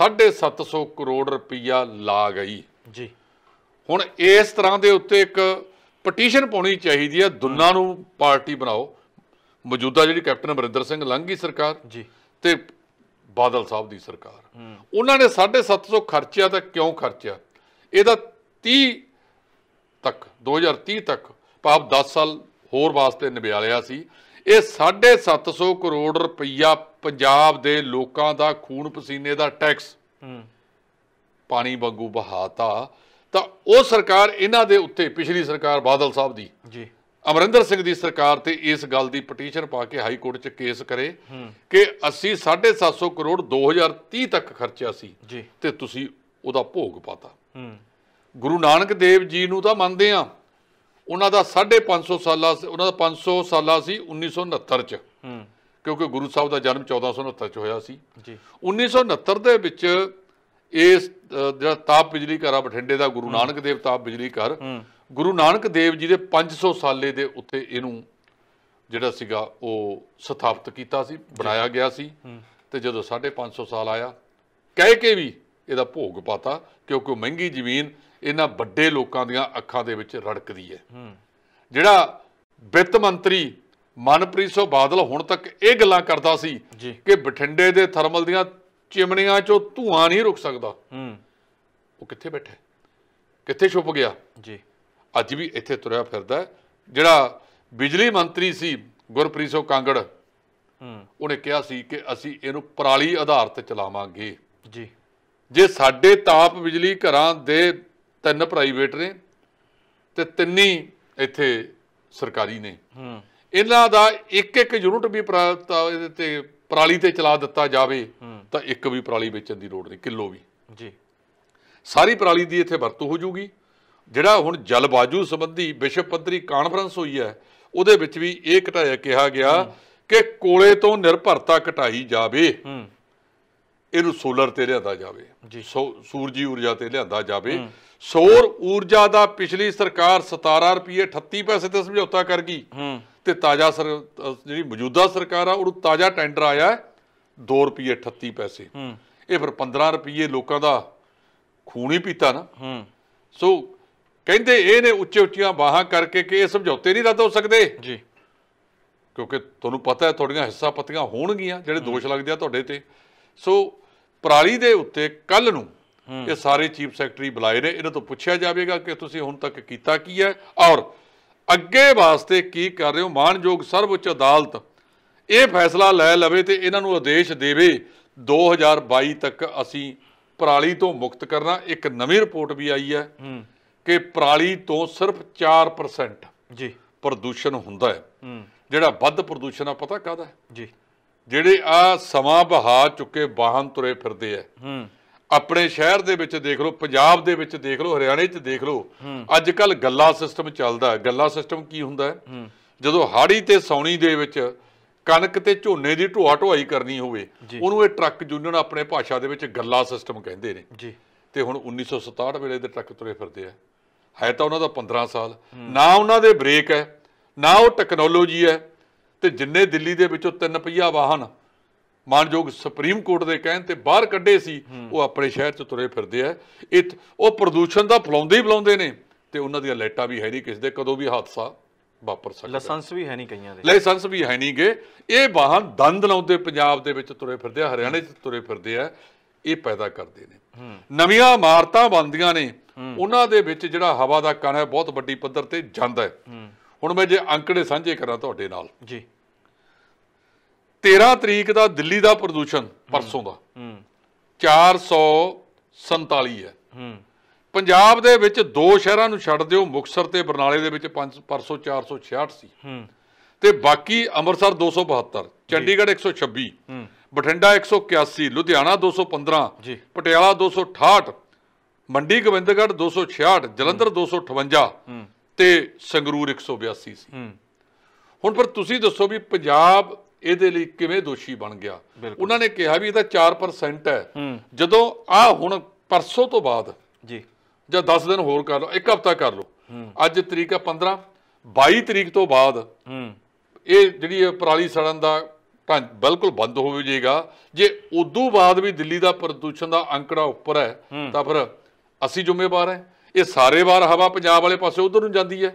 Speaker 2: 750 ਕਰੋੜ ਰੁਪਈਆ ਲਾ ਗਈ ਜੀ ਹੁਣ ਇਸ ਤਰ੍ਹਾਂ ਦੇ ਉੱਤੇ ਇੱਕ ਪਟੀਸ਼ਨ ਪਾਉਣੀ ਚਾਹੀਦੀ ਹੈ ਦੁਨਾਂ ਨੂੰ ਪਾਰਟੀ ਬਣਾਓ ਮੌਜੂਦਾ ਜਿਹੜੀ ਕੈਪਟਨ ਅਮਰਿੰਦਰ ਸਿੰਘ ਲੰਘੀ ਸਰਕਾਰ ਜੀ ਤੇ ਬਾਦਲ ਸਾਹਿਬ ਦੀ ਸਰਕਾਰ ਉਹਨਾਂ ਨੇ 750 ਖਰਚਿਆ ਤਾਂ ਕਿਉਂ ਖਰਚਿਆ ਇਹਦਾ 30 ਤੱਕ 2030 ਤੱਕ ਪਾਪ 10 ਸਾਲ ਹੋਰ ਵਾਸਤੇ ਨਿਬਿਆਲਿਆ ਸੀ ਇਹ 750 ਕਰੋੜ ਰੁਪਈਆ ਪੰਜਾਬ ਦੇ ਲੋਕਾਂ ਦਾ ਖੂਨ ਪਸੀਨੇ ਦਾ ਟੈਕਸ ਪਾਣੀ ਵਾਂਗੂ ਬਹਾਤਾ ਤਾਂ ਉਹ ਸਰਕਾਰ ਇਹਨਾਂ ਦੇ ਉੱਤੇ ਪਿਛਲੀ ਸਰਕਾਰ ਬਾਦਲ ਸਾਹਿਬ ਦੀ ਜੀ ਅਮਰਿੰਦਰ ਸਿੰਘ ਦੀ ਸਰਕਾਰ ਤੇ ਇਸ ਗੱਲ ਦੀ ਪਟੀਸ਼ਨ ਪਾ ਕੇ ਹਾਈ ਕੋਰਟ 'ਚ ਕੇਸ ਕਰੇ ਕਿ ਅਸੀਂ 750 ਕਰੋੜ 2030 ਤੱਕ ਖਰਚਿਆ ਸੀ ਤੇ ਤੁਸੀਂ ਉਹਦਾ ਭੋਗ ਪਾਤਾ ਗੁਰੂ ਨਾਨਕ ਦੇਵ ਜੀ ਨੂੰ ਤਾਂ ਮੰਨਦੇ ਆ ਉਹਨਾਂ ਦਾ 550 ਸਾਲਾ ਉਹਨਾਂ ਦਾ 500 ਸਾਲਾ ਸੀ 1969 ਚ ਹੂੰ ਕਿਉਂਕਿ ਗੁਰੂ ਸਾਹਿਬ ਦਾ ਜਨਮ 1469 ਚ ਹੋਇਆ ਸੀ ਜੀ 1969 ਦੇ ਵਿੱਚ ਇਸ ਜਿਹੜਾ ਤਾਪ ਬਿਜਲੀ ਘਰ ਆ ਬਠਿੰਡੇ ਦਾ ਗੁਰੂ ਨਾਨਕ ਦੇਵ ਤਾਪ ਬਿਜਲੀ ਘਰ ਗੁਰੂ ਨਾਨਕ ਦੇਵ ਜੀ ਦੇ 500 ਸਾਲੇ ਦੇ ਉੱਤੇ ਇਹਨੂੰ ਜਿਹੜਾ ਸੀਗਾ ਉਹ ਸਥਾਪਿਤ ਕੀਤਾ ਸੀ ਬਣਾਇਆ ਗਿਆ ਸੀ ਤੇ ਜਦੋਂ 550 ਸਾਲ ਆਇਆ ਕਹਿ ਕੇ ਵੀ ਇਹਦਾ ਭੋਗ ਪਾਤਾ ਕਿਉਂਕਿ ਮਹਿੰਗੀ ਜ਼ਮੀਨ ਇਹਨਾਂ ਵੱਡੇ ਲੋਕਾਂ ਦੀਆਂ ਅੱਖਾਂ ਦੇ ਵਿੱਚ ਰੜਕਦੀ ਹੈ ਜਿਹੜਾ ਵਿੱਤ ਮੰਤਰੀ ਮਨਪ੍ਰੀਤ ਸਿੰਘ ਬਾਦਲ ਹੁਣ ਤੱਕ ਇਹ ਗੱਲਾਂ ਕਰਦਾ ਸੀ ਕਿ ਬਠਿੰਡੇ ਦੇ ਥਰਮਲ ਦੀਆਂ ਚਿਮਣੀਆਂ 'ਚੋਂ ਧੂਆਂ ਨਹੀਂ ਰੁਕ ਸਕਦਾ ਉਹ ਕਿੱਥੇ ਬੈਠਾ ਕਿੱਥੇ ਛੁਪ ਗਿਆ ਜੀ ਅੱਜ ਵੀ ਇੱਥੇ ਤੁਰਿਆ ਫਿਰਦਾ ਜਿਹੜਾ ਬਿਜਲੀ ਮੰਤਰੀ ਸੀ ਗੁਰਪ੍ਰੀਤ ਸਿੰਘ ਕਾਂਗੜ
Speaker 3: ਉਹਨੇ
Speaker 2: ਕਿਹਾ ਸੀ ਕਿ ਅਸੀਂ ਇਹਨੂੰ ਪਰਾਲੀ ਆਧਾਰ ਤੇ ਚਲਾਵਾਂਗੇ ਜੀ ਜੇ ਸਾਡੇ ਤਾਪ ਬਿਜਲੀ ਘਰਾਂ ਦੇ ਤਿੰਨ ਪ੍ਰਾਈਵੇਟ ਨੇ ਤੇ ਤਿੰਨੀ ਇੱਥੇ ਸਰਕਾਰੀ ਨੇ ਹੂੰ ਇਹਨਾਂ ਦਾ ਇੱਕ ਇੱਕ ਯੂਨਿਟ ਵੀ ਇਹਦੇ ਤੇ ਪਰਾਲੀ ਤੇ ਚਲਾ ਦਿੱਤਾ ਜਾਵੇ ਤਾਂ ਇੱਕ ਵੀ ਪਰਾਲੀ ਵੇਚਣ ਦੀ ਲੋੜ ਨਹੀਂ ਕਿਲੋ ਵੀ ਜੀ ਸਾਰੀ ਪਰਾਲੀ ਦੀ ਇੱਥੇ ਵਰਤੋਂ ਹੋ ਜੂਗੀ ਜਿਹੜਾ ਹੁਣ ਜਲਵਾਜੂ ਸੰਬੰਧੀ ਵਿਸ਼ਵ ਪੱਧਰੀ ਕਾਨਫਰੰਸ ਹੋਈ ਹੈ ਉਹਦੇ ਵਿੱਚ ਵੀ ਇਹ ਘਟਾਇਆ ਕਿਹਾ ਗਿਆ ਕਿ ਕੋਲੇ ਤੋਂ ਨਿਰਭਰਤਾ ਘਟਾਈ ਜਾਵੇ ਇਹਨੂੰ ਸੋਲਰ ਤੇ ਲਿਆਂਦਾ ਜਾਵੇ ਸੂਰਜੀ ਊਰਜਾ ਤੇ ਲਿਆਂਦਾ ਜਾਵੇ ਸੌਰ ਊਰਜਾ ਦਾ ਪਿਛਲੀ ਸਰਕਾਰ 17 ਰੁਪਏ 38 ਪੈਸੇ ਤੇ ਸਮਝੌਤਾ ਕਰ ਗਈ ਤੇ ਤਾਜ਼ਾ ਜਿਹੜੀ ਮੌਜੂਦਾ ਸਰਕਾਰ ਆ ਉਹਨੂੰ ਤਾਜ਼ਾ ਟੈਂਡਰ ਆਇਆ 2 ਰੁਪਏ 38 ਪੈਸੇ ਇਹ ਫਿਰ 15 ਰੁਪਏ ਲੋਕਾਂ ਦਾ ਖੂਨ ਹੀ ਪੀਤਾ ਨਾ ਸੋ ਕਹਿੰਦੇ ਇਹ ਨੇ ਉੱਚੇ ਉੱਚੀਆਂ ਬਾਹਾਂ ਕਰਕੇ ਕਿ ਇਹ ਸਮਝੌਤੇ ਨਹੀਂ ਰੱਦ ਹੋ ਸਕਦੇ ਜੀ ਕਿਉਂਕਿ ਤੁਹਾਨੂੰ ਪਤਾ ਹੈ ਤੁਹਾਡੀਆਂ ਹਿੱਸਾ ਪੱਤੀਆਂ ਹੋਣਗੀਆਂ ਜਿਹੜੇ ਦੋਸ਼ ਲੱਗਦੇ ਆ ਤੁਹਾਡੇ ਤੇ ਸੋ ਪਰਾਲੀ ਦੇ ਉੱਤੇ ਕੱਲ ਨੂੰ ਇਹ ਸਾਰੇ ਚੀਫ ਸੈਕਟਰੀ ਬੁਲਾਏ ਨੇ ਇਹਨਾਂ ਤੋਂ ਪੁੱਛਿਆ ਜਾਵੇਗਾ ਕਿ ਤੁਸੀਂ ਹੁਣ ਤੱਕ ਕੀਤਾ ਕੀ ਹੈ ਔਰ ਅੱਗੇ ਵਾਸਤੇ ਕੀ ਕਰ ਰਹੇ ਹੋ ਮਾਨਯੋਗ ਸਰਵਉੱਚ ਅਦਾਲਤ ਇਹ ਫੈਸਲਾ ਲੈ ਲਵੇ ਤੇ ਇਹਨਾਂ ਨੂੰ ਆਦੇਸ਼ ਦੇਵੇ 2022 ਤੱਕ ਅਸੀਂ ਪਰਾਲੀ ਤੋਂ ਮੁਕਤ ਕਰਨਾ ਇੱਕ ਨਵੀਂ ਰਿਪੋਰਟ ਵੀ ਆਈ ਹੈ ਕਿ ਪਰਾਲੀ ਤੋਂ ਸਿਰਫ 4% ਜੀ ਪ੍ਰਦੂਸ਼ਣ ਹੁੰਦਾ ਹੈ ਜਿਹੜਾ ਵੱਧ ਪ੍ਰਦੂਸ਼ਣ ਆ ਪਤਾ ਕਾਹਦਾ ਜੀ ਜਿਹੜੇ ਆ ਸਮਾਂ ਬਹਾ ਚੁੱਕੇ ਬਾਹਨ ਤੁਰੇ ਫਿਰਦੇ ਆ ਹੂੰ ਆਪਣੇ ਸ਼ਹਿਰ ਦੇ ਵਿੱਚ ਦੇਖ ਲਓ ਪੰਜਾਬ ਦੇ ਵਿੱਚ ਦੇਖ ਲਓ ਹਰਿਆਣੇ 'ਚ ਦੇਖ ਲਓ ਅੱਜ ਕੱਲ ਗੱਲਾ ਸਿਸਟਮ ਚੱਲਦਾ ਗੱਲਾ ਸਿਸਟਮ ਕੀ ਹੁੰਦਾ ਜਦੋਂ ਹਾੜੀ ਤੇ ਸੌਣੀ ਦੇ ਵਿੱਚ ਕਣਕ ਤੇ ਝੋਨੇ ਦੀ ਢੋਆ ਢੋਾਈ ਕਰਨੀ ਹੋਵੇ ਉਹਨੂੰ ਇਹ ਟਰੱਕ ਯੂਨੀਅਨ ਆਪਣੇ ਭਾਸ਼ਾ ਦੇ ਵਿੱਚ ਗੱਲਾ ਸਿਸਟਮ ਕਹਿੰਦੇ ਨੇ ਜੀ ਤੇ ਹੁਣ 1967 ਵੇਲੇ ਦੇ ਟਰੱਕ ਤੁਰੇ ਫਿਰਦੇ ਆ ਹੈ ਤਾਂ ਉਹਨਾਂ ਦਾ 15 ਸਾਲ ਨਾ ਉਹਨਾਂ ਦੇ ਬ੍ਰੇਕ ਹੈ ਨਾ ਉਹ ਟੈਕਨੋਲੋਜੀ ਹੈ ਤੇ ਜਿੰਨੇ ਦਿੱਲੀ ਦੇ ਵਿੱਚੋਂ ਤਿੰਨ ਪਹੀਆ ਵਾਹਨ ਮਾਨਯੋਗ ਸੁਪਰੀਮ ਕੋਰਟ ਦੇ ਕਹਿਣ ਤੇ ਬਾਹਰ ਕੱਢੇ ਸੀ ਉਹ ਆਪਣੇ ਸ਼ਹਿਰ 'ਚ ਤੁਰੇ ਫਿਰਦੇ ਆ ਇਹ ਉਹ ਪ੍ਰਦੂਸ਼ਣ ਦਾ ਫਲਾਉਂਦੇ ਹੀ ਬਲਾਉਂਦੇ ਨੇ ਤੇ ਉਹਨਾਂ ਦੀਆਂ ਲਾਈਟਾਂ ਵੀ ਹੈ ਨਹੀਂ ਕਿਸੇ ਦੇ ਕਦੋਂ ਵੀ ਹਾਦਸਾ ਵਾਪਰ ਸਕਦਾ
Speaker 1: ਲਾਇਸੈਂਸ ਵੀ ਹੈ ਨਹੀਂ ਕਈਆਂ ਦੇ
Speaker 2: ਲਾਇਸੈਂਸ ਵੀ ਹੈ ਨਹੀਂਗੇ ਇਹ ਵਾਹਨ ਦੰਦ ਲਾਉਂਦੇ ਪੰਜਾਬ ਦੇ ਵਿੱਚ ਤੁਰੇ ਫਿਰਦੇ ਆ ਹਰਿਆਣੇ 'ਚ ਤੁਰੇ ਫਿਰਦੇ ਆ ਇਹ ਪੈਦਾ ਕਰਦੇ
Speaker 1: ਨੇ ਨਵੀਆਂ ਇਮਾਰਤਾਂ ਬਣਦੀਆਂ
Speaker 2: ਨੇ ਉਹਨਾਂ ਦੇ ਵਿੱਚ ਜਿਹੜਾ ਹਵਾ ਦਾ ਕਣ ਹੈ ਬਹੁਤ ਵੱਡੀ ਪੱਧਰ ਤੇ ਜਾਂਦਾ ਹੈ ਹੁਣ ਮੈਂ ਜੇ ਅੰਕੜੇ ਸਾਂਝੇ ਕਰਾਂ ਤੁਹਾਡੇ ਨਾਲ ਜੀ 13 ਤਰੀਕ ਦਾ ਦਿੱਲੀ ਦਾ ਪ੍ਰਦੂਸ਼ਣ ਪਰਸੋਂ ਦਾ ਹੂੰ 447 ਹੈ ਹੂੰ ਪੰਜਾਬ ਦੇ ਵਿੱਚ ਦੋ ਸ਼ਹਿਰਾਂ ਨੂੰ ਛੱਡ ਦਿਓ ਮੁਕਸਰ ਤੇ ਬਰਨਾਲੇ ਦੇ ਵਿੱਚ ਪਰਸੋਂ 466 ਸੀ ਹੂੰ ਤੇ ਬਾਕੀ ਅੰਮ੍ਰਿਤਸਰ 272 ਚੰਡੀਗੜ੍ਹ 126 ਹੂੰ ਬਠਿੰਡਾ 181 ਲੁਧਿਆਣਾ 215 ਪਟਿਆਲਾ 268 ਮੰਡੀ ਗੋਬਿੰਦਗੜ੍ਹ 266 ਜਲੰਧਰ 258 ਤੇ ਸੰਗਰੂਰ 182 ਸੀ ਹੁਣ ਪਰ ਤੁਸੀਂ ਦੱਸੋ ਵੀ ਪੰਜਾਬ ਇਹਦੇ ਲਈ ਕਿਵੇਂ ਦੋਸ਼ੀ ਬਣ ਗਿਆ ਉਹਨਾਂ ਨੇ ਕਿਹਾ ਵੀ ਇਹਦਾ 4% ਹੈ ਜਦੋਂ ਆ ਹੁਣ ਪਰਸੋਂ ਤੋਂ ਬਾਅਦ ਜੀ ਜਾਂ 10 ਦਿਨ ਹੋਰ ਕਰ ਲਓ ਇੱਕ ਹਫਤਾ ਕਰ ਲਓ ਅੱਜ ਤਰੀਕ ਹੈ 15 22 ਤਰੀਕ ਤੋਂ ਬਾਅਦ ਇਹ ਜਿਹੜੀ ਪਰਾਲੀ ਸੜਨ ਦਾ ਤਾਂ ਬਿਲਕੁਲ ਬੰਦ ਹੋ ਜਾਏਗਾ ਜੇ ਉਦੋਂ ਬਾਅਦ ਵੀ ਦਿੱਲੀ ਦਾ ਪ੍ਰਦੂਸ਼ਣ ਦਾ ਅੰਕੜਾ ਉੱਪਰ ਹੈ ਤਾਂ ਫਿਰ ਅਸੀਂ ਜ਼ਿੰਮੇਵਾਰ ਹਾਂ ਇਹ ਸਾਰੇ ਵਾਰ ਹਵਾ ਪੰਜਾਬ ਵਾਲੇ ਪਾਸੇ ਉਧਰ ਨੂੰ ਜਾਂਦੀ ਹੈ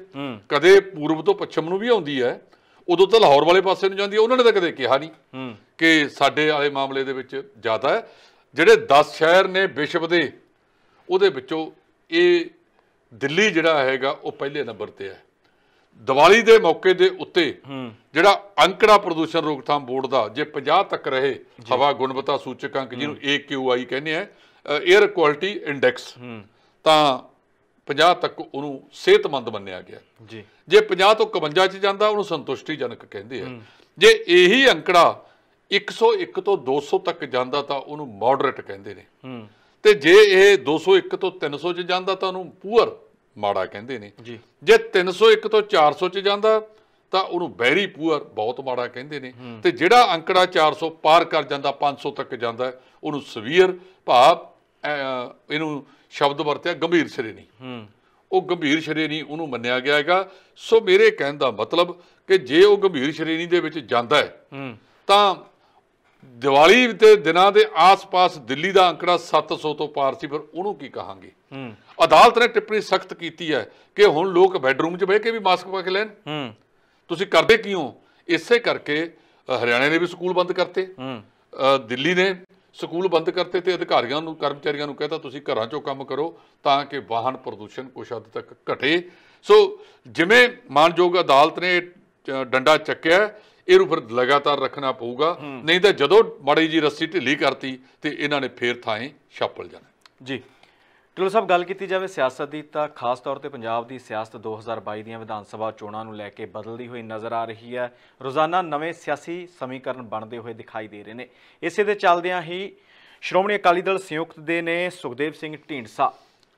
Speaker 2: ਕਦੇ ਪੂਰਬ ਤੋਂ ਪੱਛਮ ਨੂੰ ਵੀ ਆਉਂਦੀ ਹੈ ਉਦੋਂ ਤਾਂ ਲਾਹੌਰ ਵਾਲੇ ਪਾਸੇ ਨੂੰ ਜਾਂਦੀ ਹੈ ਉਹਨਾਂ ਨੇ ਤਾਂ ਕਦੇ ਕਿਹਾ ਨਹੀਂ ਕਿ ਸਾਡੇ ਵਾਲੇ ਮਾਮਲੇ ਦੇ ਵਿੱਚ ਜ਼ਿਆਦਾ ਹੈ ਜਿਹੜੇ 10 ਸ਼ਹਿਰ ਨੇ ਵਿਸ਼ਵ ਦੇ ਉਹਦੇ ਵਿੱਚੋਂ ਇਹ ਦਿੱਲੀ ਜਿਹੜਾ ਹੈਗਾ ਉਹ ਪਹਿਲੇ ਨੰਬਰ ਤੇ ਹੈ ਦੀਵਾਲੀ ਦੇ ਮੌਕੇ ਦੇ ਉੱਤੇ ਜਿਹੜਾ ਅੰਕੜਾ ਪ੍ਰਦੂਸ਼ਣ ਰੋਕਥਾਮ ਬੋਰਡ ਦਾ ਜੇ 50 ਤੱਕ ਰਹੇ ਹਵਾ ਗੁਣਵੱਤਾ ਸੂਚਕ ਅੰਕ ਜਿਹਨੂੰ AQI ਕਹਿੰਦੇ ਆ 에ਅਰ ਕੁਆਲਿਟੀ ਇੰਡੈਕਸ ਤਾਂ 50 ਤੱਕ ਉਹਨੂੰ ਸਿਹਤਮੰਦ ਮੰਨਿਆ ਗਿਆ ਜੀ ਜੇ 50 ਤੋਂ 51 ਚ ਜਾਂਦਾ ਉਹਨੂੰ ਸੰਤੁਸ਼ਟੀਜਨਕ ਕਹਿੰਦੇ ਆ ਜੇ ਇਹੀ ਅੰਕੜਾ 101 ਤੋਂ 200 ਤੱਕ ਜਾਂਦਾ ਤਾਂ ਉਹਨੂੰ ਮੋਡਰੇਟ ਕਹਿੰਦੇ ਨੇ ਤੇ ਜੇ ਇਹ 201 ਤੋਂ 300 ਚ ਜਾਂਦਾ ਤਾਂ ਉਹਨੂੰ ਪੂਅਰ ਮਾੜਾ ਕਹਿੰਦੇ ਨੇ ਜੇ 301 ਤੋਂ 400 ਚ ਜਾਂਦਾ ਤਾਂ ਉਹਨੂੰ ਵੈਰੀ ਪੂਅਰ ਬਹੁਤ ਮਾੜਾ ਕਹਿੰਦੇ ਨੇ ਤੇ ਜਿਹੜਾ ਅੰਕੜਾ 400 ਪਾਰ ਕਰ ਜਾਂਦਾ 500 ਤੱਕ ਜਾਂਦਾ ਉਹਨੂੰ ਸਵੀਅਰ ਭਾਵ ਇਹਨੂੰ ਸ਼ਬਦ ਵਰਤਿਆ ਗੰਭੀਰ ਸ਼੍ਰੇਣੀ ਹੂੰ ਉਹ ਗੰਭੀਰ ਸ਼੍ਰੇਣੀ ਉਹਨੂੰ ਮੰਨਿਆ ਗਿਆ ਹੈਗਾ ਸੋ ਮੇਰੇ ਕਹਿਣ ਦਾ ਮਤਲਬ ਕਿ ਜੇ ਉਹ ਗੰਭੀਰ ਸ਼੍ਰੇਣੀ ਦੇ ਵਿੱਚ ਜਾਂਦਾ ਹੈ ਤਾਂ ਦੀਵਾਲੀ ਤੇ ਦਿਨਾਂ ਦੇ ਆਸ-ਪਾਸ ਦਿੱਲੀ ਦਾ ਅੰਕੜਾ 700 ਤੋਂ ਪਾਰ ਸੀ ਫਿਰ ਉਹਨੂੰ ਕੀ ਕਹਾਂਗੇ ਅਦਾਲਤ ਨੇ ਟਿੱਪਣੀ ਸਖਤ ਕੀਤੀ ਹੈ ਕਿ ਹੁਣ ਲੋਕ ਬੈੱਡਰੂਮ 'ਚ ਬਹਿ ਕੇ ਵੀ ਮਾਸਕ ਪਾ ਕੇ ਲੈਣ ਤੁਸੀਂ ਕਰਦੇ ਕਿਉਂ ਇਸੇ ਕਰਕੇ ਹਰਿਆਣਾ ਨੇ ਵੀ ਸਕੂਲ ਬੰਦ ਕਰਤੇ ਦਿੱਲੀ ਨੇ ਸਕੂਲ ਬੰਦ ਕਰਤੇ ਤੇ ਅਧਿਕਾਰੀਆਂ ਨੂੰ ਕਰਮਚਾਰੀਆਂ ਨੂੰ ਕਹਤਾ ਤੁਸੀਂ ਘਰਾਂ 'ਚੋਂ ਕੰਮ ਕਰੋ ਤਾਂ ਕਿ ਵਾਹਨ ਪ੍ਰਦੂਸ਼ਣ ਕੁਝ ਹੱਦ ਤੱਕ ਘਟੇ ਸੋ ਜਿਵੇਂ ਮਾਨਯੋਗ ਅਦਾਲਤ ਨੇ ਡੰਡਾ ਚੱਕਿਆ ਨੂੰ ਫਿਰ ਲਗਾਤਾਰ ਰੱਖਣਾ ਪਊਗਾ ਨਹੀਂ ਤਾਂ ਜਦੋਂ ਮੜੀ ਜੀ
Speaker 1: ਰੱਸੀ ਢਿੱਲੀ ਕਰਤੀ ਤੇ ਇਹਨਾਂ ਨੇ ਫੇਰ ਥਾਂ ਛਾਪਲ ਜਾਣਾ ਜੀ ਢਿੱਲੋਂ ਸਾਹਿਬ ਗੱਲ ਕੀਤੀ ਜਾਵੇ ਸਿਆਸਤ ਦੀ ਤਾਂ ਖਾਸ ਤੌਰ ਤੇ ਪੰਜਾਬ ਦੀ ਸਿਆਸਤ 2022 ਦੀਆਂ ਵਿਧਾਨ ਸਭਾ ਚੋਣਾਂ ਨੂੰ ਲੈ ਕੇ ਬਦਲਦੀ ਹੋਈ ਨਜ਼ਰ ਆ ਰਹੀ ਹੈ ਰੋਜ਼ਾਨਾ ਨਵੇਂ ਸਿਆਸੀ ਸਮੀਕਰਨ ਬਣਦੇ ਹੋਏ ਦਿਖਾਈ ਦੇ ਰਹੇ ਨੇ ਇਸੇ ਦੇ ਚੱਲਦਿਆਂ ਹੀ ਸ਼੍ਰੋਮਣੀ ਅਕਾਲੀ ਦਲ ਸੰਯੁਕਤ ਦੇ ਨੇ ਸੁਖਦੇਵ ਸਿੰਘ ਢੀਂਡਸਾ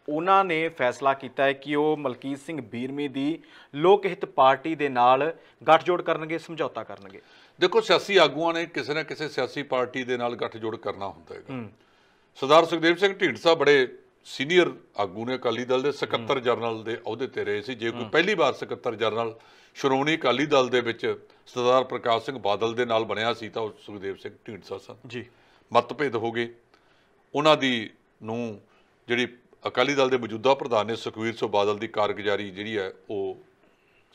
Speaker 1: ਉਹਨਾਂ ਨੇ ਫੈਸਲਾ ਕੀਤਾ ਹੈ ਕਿ ਉਹ ਮਲਕੀਤ ਸਿੰਘ ਬੀਰਮੀ ਦੀ ਲੋਕ ਹਿੱਤ ਪਾਰਟੀ ਦੇ ਨਾਲ ਗੱਠਜੋੜ ਕਰਨਗੇ ਸਮਝੌਤਾ ਕਰਨਗੇ ਦੇਖੋ ਸਿਆਸੀ ਆਗੂਆਂ ਨੇ ਕਿਸੇ ਨਾ ਕਿਸੇ ਸਿਆਸੀ ਪਾਰਟੀ ਦੇ
Speaker 2: ਨਾਲ ਗੱਠਜੋੜ ਕਰਨਾ ਹੁੰਦਾ ਹੈਗਾ ਸਰਦਾਰ ਸੁਖਦੇਵ ਸਿੰਘ ਢੀਂਡਸਾ ਬੜੇ ਸੀਨੀਅਰ ਆਗੂ ਨੇ ਅਕਾਲੀ ਦਲ ਦੇ ਸਕੱਤਰ ਜਨਰਲ ਦੇ ਅਹੁਦੇ ਤੇ ਰਹੇ ਸੀ ਜੇ ਕੋਈ ਪਹਿਲੀ ਵਾਰ ਸਕੱਤਰ ਜਨਰਲ ਸ਼੍ਰੋਮਣੀ ਅਕਾਲੀ ਦਲ ਦੇ ਵਿੱਚ ਸਰਦਾਰ ਪ੍ਰਕਾਸ਼ ਸਿੰਘ ਬਾਦਲ ਦੇ ਨਾਲ ਬਣਿਆ ਸੀ ਤਾਂ ਉਹ ਸੁਖਦੇਵ ਸਿੰਘ ਢੀਂਡਸਾ ਸਨ ਜੀ ਮਤਭੇਦ ਹੋ ਗਏ ਉਹਨਾਂ ਦੀ ਨੂੰ ਜਿਹੜੀ ਅਕਾਲੀ ਦਲ ਦੇ ਮੌਜੂਦਾ ਪ੍ਰਧਾਨ ਨੇ ਸੁਖਵੀਰ ਸਿੰਘ ਬਾਦਲ ਦੀ ਕਾਰਗੁਜ਼ਾਰੀ ਜਿਹੜੀ ਹੈ ਉਹ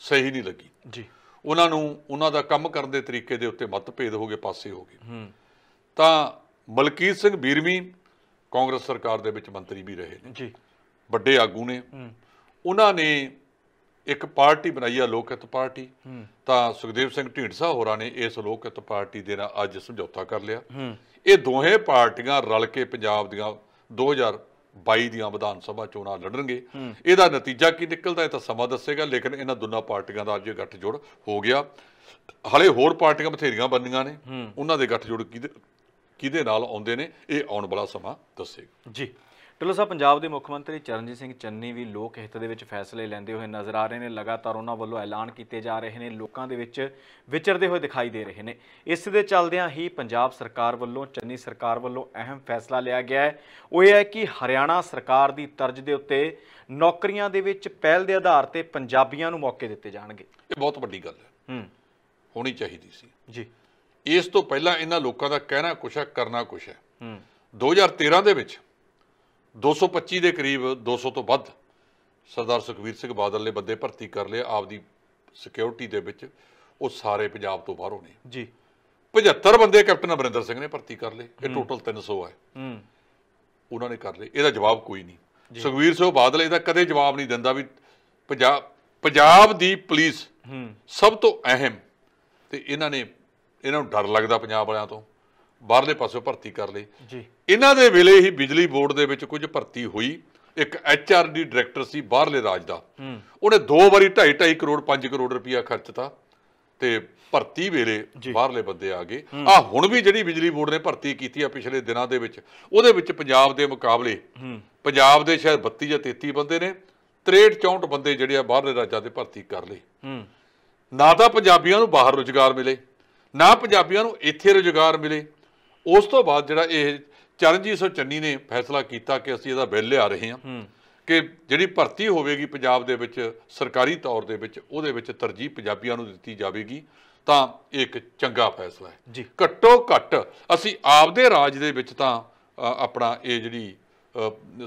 Speaker 2: ਸਹੀ ਨਹੀਂ ਲੱਗੀ ਜੀ ਉਹਨਾਂ ਨੂੰ ਉਹਨਾਂ ਦਾ ਕੰਮ ਕਰਨ ਦੇ ਤਰੀਕੇ ਦੇ ਉੱਤੇ ਮਤਭੇਦ ਹੋ ਗਏ ਪਾਸੇ ਹੋ ਗਏ ਹੂੰ ਤਾਂ ਮਲਕੀਤ ਸਿੰਘ ਬੀਰਵੀ ਕਾਂਗਰਸ ਸਰਕਾਰ ਦੇ ਵਿੱਚ ਮੰਤਰੀ ਵੀ ਰਹੇ ਨੇ ਜੀ ਵੱਡੇ ਆਗੂ ਨੇ ਉਹਨਾਂ ਨੇ ਇੱਕ ਪਾਰਟੀ ਬਣਾਈ ਆ ਲੋਕ ਹਿੱਤ ਪਾਰਟੀ ਤਾਂ ਸੁਖਦੇਵ ਸਿੰਘ ਢੀਂਡਸਾ ਹੋਰਾਂ ਨੇ ਇਸ ਲੋਕ ਹਿੱਤ ਪਾਰਟੀ ਦੇ ਨਾਲ ਅੱਜ ਸਮਝੌਤਾ ਕਰ ਲਿਆ ਇਹ ਦੋਹੇ ਪਾਰਟੀਆਂ ਰਲ ਕੇ ਪੰਜਾਬ ਦੀਆਂ 2022 ਦੀਆਂ ਵਿਧਾਨ ਸਭਾ ਚੋਣਾਂ ਲੜਨਗੇ ਇਹਦਾ ਨਤੀਜਾ ਕੀ ਨਿਕਲਦਾ ਇਹ ਤਾਂ ਸਮਾਂ ਦੱਸੇਗਾ ਲੇਕਿਨ ਇਹਨਾਂ ਦੋਨਾਂ ਪਾਰਟੀਆਂ ਦਾ ਅੱਜ ਗੱਠਜੋੜ ਹੋ ਗਿਆ ਹਲੇ ਹੋਰ ਪਾਰਟੀਆਂ ਬਥੇਰੀਆਂ ਬੰਨੀਆਂ ਨੇ ਉਹਨਾਂ ਦੇ ਗੱਠਜੋੜ ਕੀ
Speaker 1: ਕਿਹਦੇ ਨਾਲ ਆਉਂਦੇ ਨੇ ਇਹ ਆਉਣ ਵਾਲਾ ਸਮਾਂ ਦੱਸੇਗਾ ਜੀ ਟਿੱਲੋ ਸਾਹਿਬ ਪੰਜਾਬ ਦੇ ਮੁੱਖ ਮੰਤਰੀ ਚਰਨਜੀਤ ਸਿੰਘ ਚੰਨੀ ਵੀ ਲੋਕ ਹਿੱਤ ਦੇ ਵਿੱਚ ਫੈਸਲੇ ਲੈਂਦੇ ਹੋਏ ਨਜ਼ਰ ਆ ਰਹੇ ਨੇ ਲਗਾਤਾਰ ਉਹਨਾਂ ਵੱਲੋਂ ਐਲਾਨ ਕੀਤੇ ਜਾ ਰਹੇ ਨੇ ਲੋਕਾਂ ਦੇ ਵਿੱਚ ਵਿਚਰਦੇ ਹੋਏ ਦਿਖਾਈ ਦੇ ਰਹੇ ਨੇ ਇਸ ਦੇ ਚੱਲਦਿਆਂ ਹੀ ਪੰਜਾਬ ਸਰਕਾਰ ਵੱਲੋਂ ਚੰਨੀ ਸਰਕਾਰ ਵੱਲੋਂ ਅਹਿਮ ਫੈਸਲਾ ਲਿਆ ਗਿਆ ਹੈ ਉਹ ਇਹ ਹੈ ਕਿ ਹਰਿਆਣਾ ਸਰਕਾਰ ਦੀ ਤਰਜ਼ ਦੇ ਉੱਤੇ ਨੌਕਰੀਆਂ ਦੇ ਵਿੱਚ ਪਹਿਲ ਦੇ ਆਧਾਰ ਤੇ ਪੰਜਾਬੀਆਂ ਨੂੰ ਮੌਕੇ ਦਿੱਤੇ ਜਾਣਗੇ ਇਹ ਬਹੁਤ ਵੱਡੀ
Speaker 2: ਗੱਲ ਹੈ ਹੂੰ ਹੋਣੀ ਚਾਹੀਦੀ ਸੀ ਜੀ ਇਸ ਤੋਂ ਪਹਿਲਾਂ ਇਹਨਾਂ ਲੋਕਾਂ ਦਾ ਕਹਿਣਾ ਕੁਛ ਹੈ ਕਰਨਾ ਕੁਛ ਹੈ ਹੂੰ 2013 ਦੇ ਵਿੱਚ 225 ਦੇ ਕਰੀਬ 200 ਤੋਂ ਵੱਧ ਸਰਦਾਰ ਸੁਖਵੀਰ ਸਿੰਘ ਬਾਦਲ ਨੇ ਬੰਦੇ ਭਰਤੀ ਕਰ ਲਏ ਆਪਦੀ ਸਿਕਿਉਰਿਟੀ ਦੇ ਵਿੱਚ ਉਹ ਸਾਰੇ ਪੰਜਾਬ ਤੋਂ ਬਾਹਰੋਂ ਨੇ ਜੀ 75 ਬੰਦੇ ਕੈਪਟਨ ਅਮਰਿੰਦਰ ਸਿੰਘ ਨੇ ਭਰਤੀ ਕਰ ਲਏ ਇਹ ਟੋਟਲ 300 ਹੈ ਹੂੰ ਉਹਨਾਂ ਨੇ ਕਰ ਲਏ ਇਹਦਾ ਜਵਾਬ ਕੋਈ ਨਹੀਂ ਸੁਖਵੀਰ ਸਿੰਘ ਬਾਦਲ ਇਹਦਾ ਕਦੇ ਜਵਾਬ ਨਹੀਂ ਦਿੰਦਾ ਵੀ ਪੰਜਾਬ ਪੰਜਾਬ ਦੀ ਪੁਲਿਸ ਸਭ ਤੋਂ ਅਹਿਮ ਤੇ ਇਹਨਾਂ ਨੇ ਇਹਨਾਂ ਨੂੰ ਡਰ ਲੱਗਦਾ ਪੰਜਾਬ ਵਾਲਿਆਂ ਤੋਂ ਬਾਹਰਲੇ ਪਾਸੇ ਭਰਤੀ ਕਰ ਲਈ ਜੀ ਇਹਨਾਂ ਦੇ ਵੇਲੇ ਹੀ ਬਿਜਲੀ ਬੋਰਡ ਦੇ ਵਿੱਚ ਕੁਝ ਭਰਤੀ ਹੋਈ ਇੱਕ ਐਚਆਰਡੀ ਡਾਇਰੈਕਟਰ ਸੀ ਬਾਹਰਲੇ ਰਾਜ ਦਾ ਉਹਨੇ ਦੋ ਵਾਰੀ 2.5 2.5 ਕਰੋੜ 5 ਕਰੋੜ ਰੁਪਇਆ ਖਰਚਤਾ ਤੇ ਭਰਤੀ ਵੇਲੇ ਬਾਹਰਲੇ ਬੰਦੇ ਆ ਗਏ ਆ ਹੁਣ ਵੀ ਜਿਹੜੀ ਬਿਜਲੀ ਬੋਰਡ ਨੇ ਭਰਤੀ ਕੀਤੀ ਆ ਪਿਛਲੇ ਦਿਨਾਂ ਦੇ ਵਿੱਚ ਉਹਦੇ ਵਿੱਚ ਪੰਜਾਬ ਦੇ ਮੁਕਾਬਲੇ ਪੰਜਾਬ ਦੇ ਸ਼ਾਇਦ 32 ਜਾਂ 33 ਬੰਦੇ ਨੇ 63 64 ਬੰਦੇ ਜਿਹੜੇ ਆ ਬਾਹਰਲੇ ਰਾਜਾਂ ਦੇ ਭਰਤੀ ਕਰ ਲਏ ਨਾ ਤਾਂ ਪੰਜਾਬੀਆਂ ਨੂੰ ਬਾਹਰ ਰੋਜ਼ਗਾਰ ਮਿਲੇ ਨਾ ਪੰਜਾਬੀਆਂ ਨੂੰ ਇੱਥੇ ਰੋਜ਼ਗਾਰ ਮਿਲੇ ਉਸ ਤੋਂ ਬਾਅਦ ਜਿਹੜਾ ਇਹ ਚਰਨਜੀਤ ਸਿੰਘ ਚੰਨੀ ਨੇ ਫੈਸਲਾ ਕੀਤਾ ਕਿ ਅਸੀਂ ਇਹਦਾ ਬਿੱਲ ਲਿਆ ਰਹੇ ਹਾਂ ਕਿ ਜਿਹੜੀ ਭਰਤੀ ਹੋਵੇਗੀ ਪੰਜਾਬ ਦੇ ਵਿੱਚ ਸਰਕਾਰੀ ਤੌਰ ਦੇ ਵਿੱਚ ਉਹਦੇ ਵਿੱਚ ਤਰਜੀਹ ਪੰਜਾਬੀਆਂ ਨੂੰ ਦਿੱਤੀ ਜਾਵੇਗੀ ਤਾਂ ਇਹ ਇੱਕ ਚੰਗਾ ਫੈਸਲਾ ਹੈ ਜੀ ਘੱਟੋ ਘੱਟ ਅਸੀਂ ਆਪਦੇ ਰਾਜ ਦੇ ਵਿੱਚ ਤਾਂ ਆਪਣਾ ਇਹ ਜਿਹੜੀ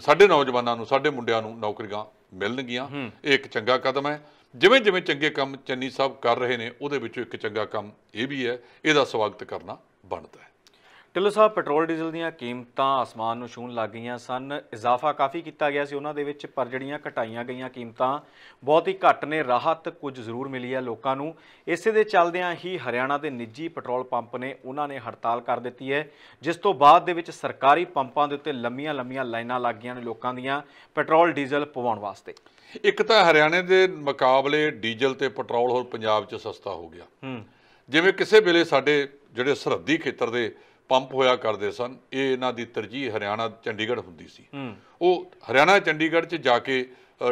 Speaker 2: ਸਾਡੇ ਨੌਜਵਾਨਾਂ ਨੂੰ ਸਾਡੇ ਮੁੰਡਿਆਂ ਨੂੰ ਨੌਕਰੀਆਂ ਮਿਲਣਗੀਆਂ ਇਹ ਇੱਕ ਚੰਗਾ ਕਦਮ ਹੈ ਜਿਵੇਂ ਜਿਵੇਂ ਚੰਗੇ ਕੰਮ ਚੰਨੀ ਸਾਹਿਬ ਕਰ
Speaker 1: ਰਹੇ ਨੇ ਉਹਦੇ ਵਿੱਚੋਂ ਇੱਕ ਚੰਗਾ ਕੰਮ ਇਹ ਵੀ ਹੈ ਇਹਦਾ ਸਵਾਗਤ ਕਰਨਾ ਬਣਦਾ ਹੈ ਟਿੱਲੋ ਸਾਹਿਬ ਪੈਟਰੋਲ ਡੀਜ਼ਲ ਦੀਆਂ ਕੀਮਤਾਂ ਅਸਮਾਨ ਨੂੰ ਛੂਣ ਲੱਗ ਗਈਆਂ ਸਨ ਇਜ਼ਾਫਾ ਕਾਫੀ ਕੀਤਾ ਗਿਆ ਸੀ ਉਹਨਾਂ ਦੇ ਵਿੱਚ ਪਰ ਜਿਹੜੀਆਂ ਘਟਾਈਆਂ ਗਈਆਂ ਕੀਮਤਾਂ ਬਹੁਤ ਹੀ ਘੱਟ ਨੇ ਰਾਹਤ ਕੁਝ ਜ਼ਰੂਰ ਮਿਲੀ ਹੈ ਲੋਕਾਂ ਨੂੰ ਇਸੇ ਦੇ ਚੱਲਦਿਆਂ ਹੀ ਹਰਿਆਣਾ ਦੇ ਨਿੱਜੀ ਪੈਟਰੋਲ ਪੰਪ ਨੇ ਉਹਨਾਂ ਨੇ ਹੜਤਾਲ ਕਰ ਦਿੱਤੀ ਹੈ ਜਿਸ ਤੋਂ ਬਾਅਦ ਦੇ ਵਿੱਚ ਸਰਕਾਰੀ ਪੰਪਾਂ ਦੇ ਉੱਤੇ ਲੰਮੀਆਂ-ਲੰਮੀਆਂ ਲਾਈਨਾਂ ਲੱਗ ਗਈਆਂ ਨੇ ਲੋਕਾਂ ਦੀਆਂ ਪੈਟਰੋਲ ਡੀਜ਼ਲ ਪਵਾਉਣ ਵਾਸਤੇ
Speaker 2: ਇੱਕ ਤਾਂ ਹਰਿਆਣੇ ਦੇ ਮੁਕਾਬਲੇ ਡੀਜ਼ਲ ਤੇ ਪੈਟਰੋਲ ਹੋਰ ਪੰਜਾਬ 'ਚ ਸਸਤਾ ਹੋ ਗਿਆ ਜਿਵੇਂ ਕਿਸੇ ਵੇਲੇ ਸਾਡੇ ਜਿਹੜੇ ਸਰਹੱਦੀ ਖੇਤਰ ਦੇ ਪੰਪ ਹੋਇਆ ਕਰਦੇ ਸਨ ਇਹ ਇਹਨਾਂ ਦੀ ਤਰਜੀਹ ਹਰਿਆਣਾ ਚੰਡੀਗੜ੍ਹ ਹੁੰਦੀ ਸੀ ਉਹ ਹਰਿਆਣਾ ਚੰਡੀਗੜ੍ਹ 'ਚ ਜਾ ਕੇ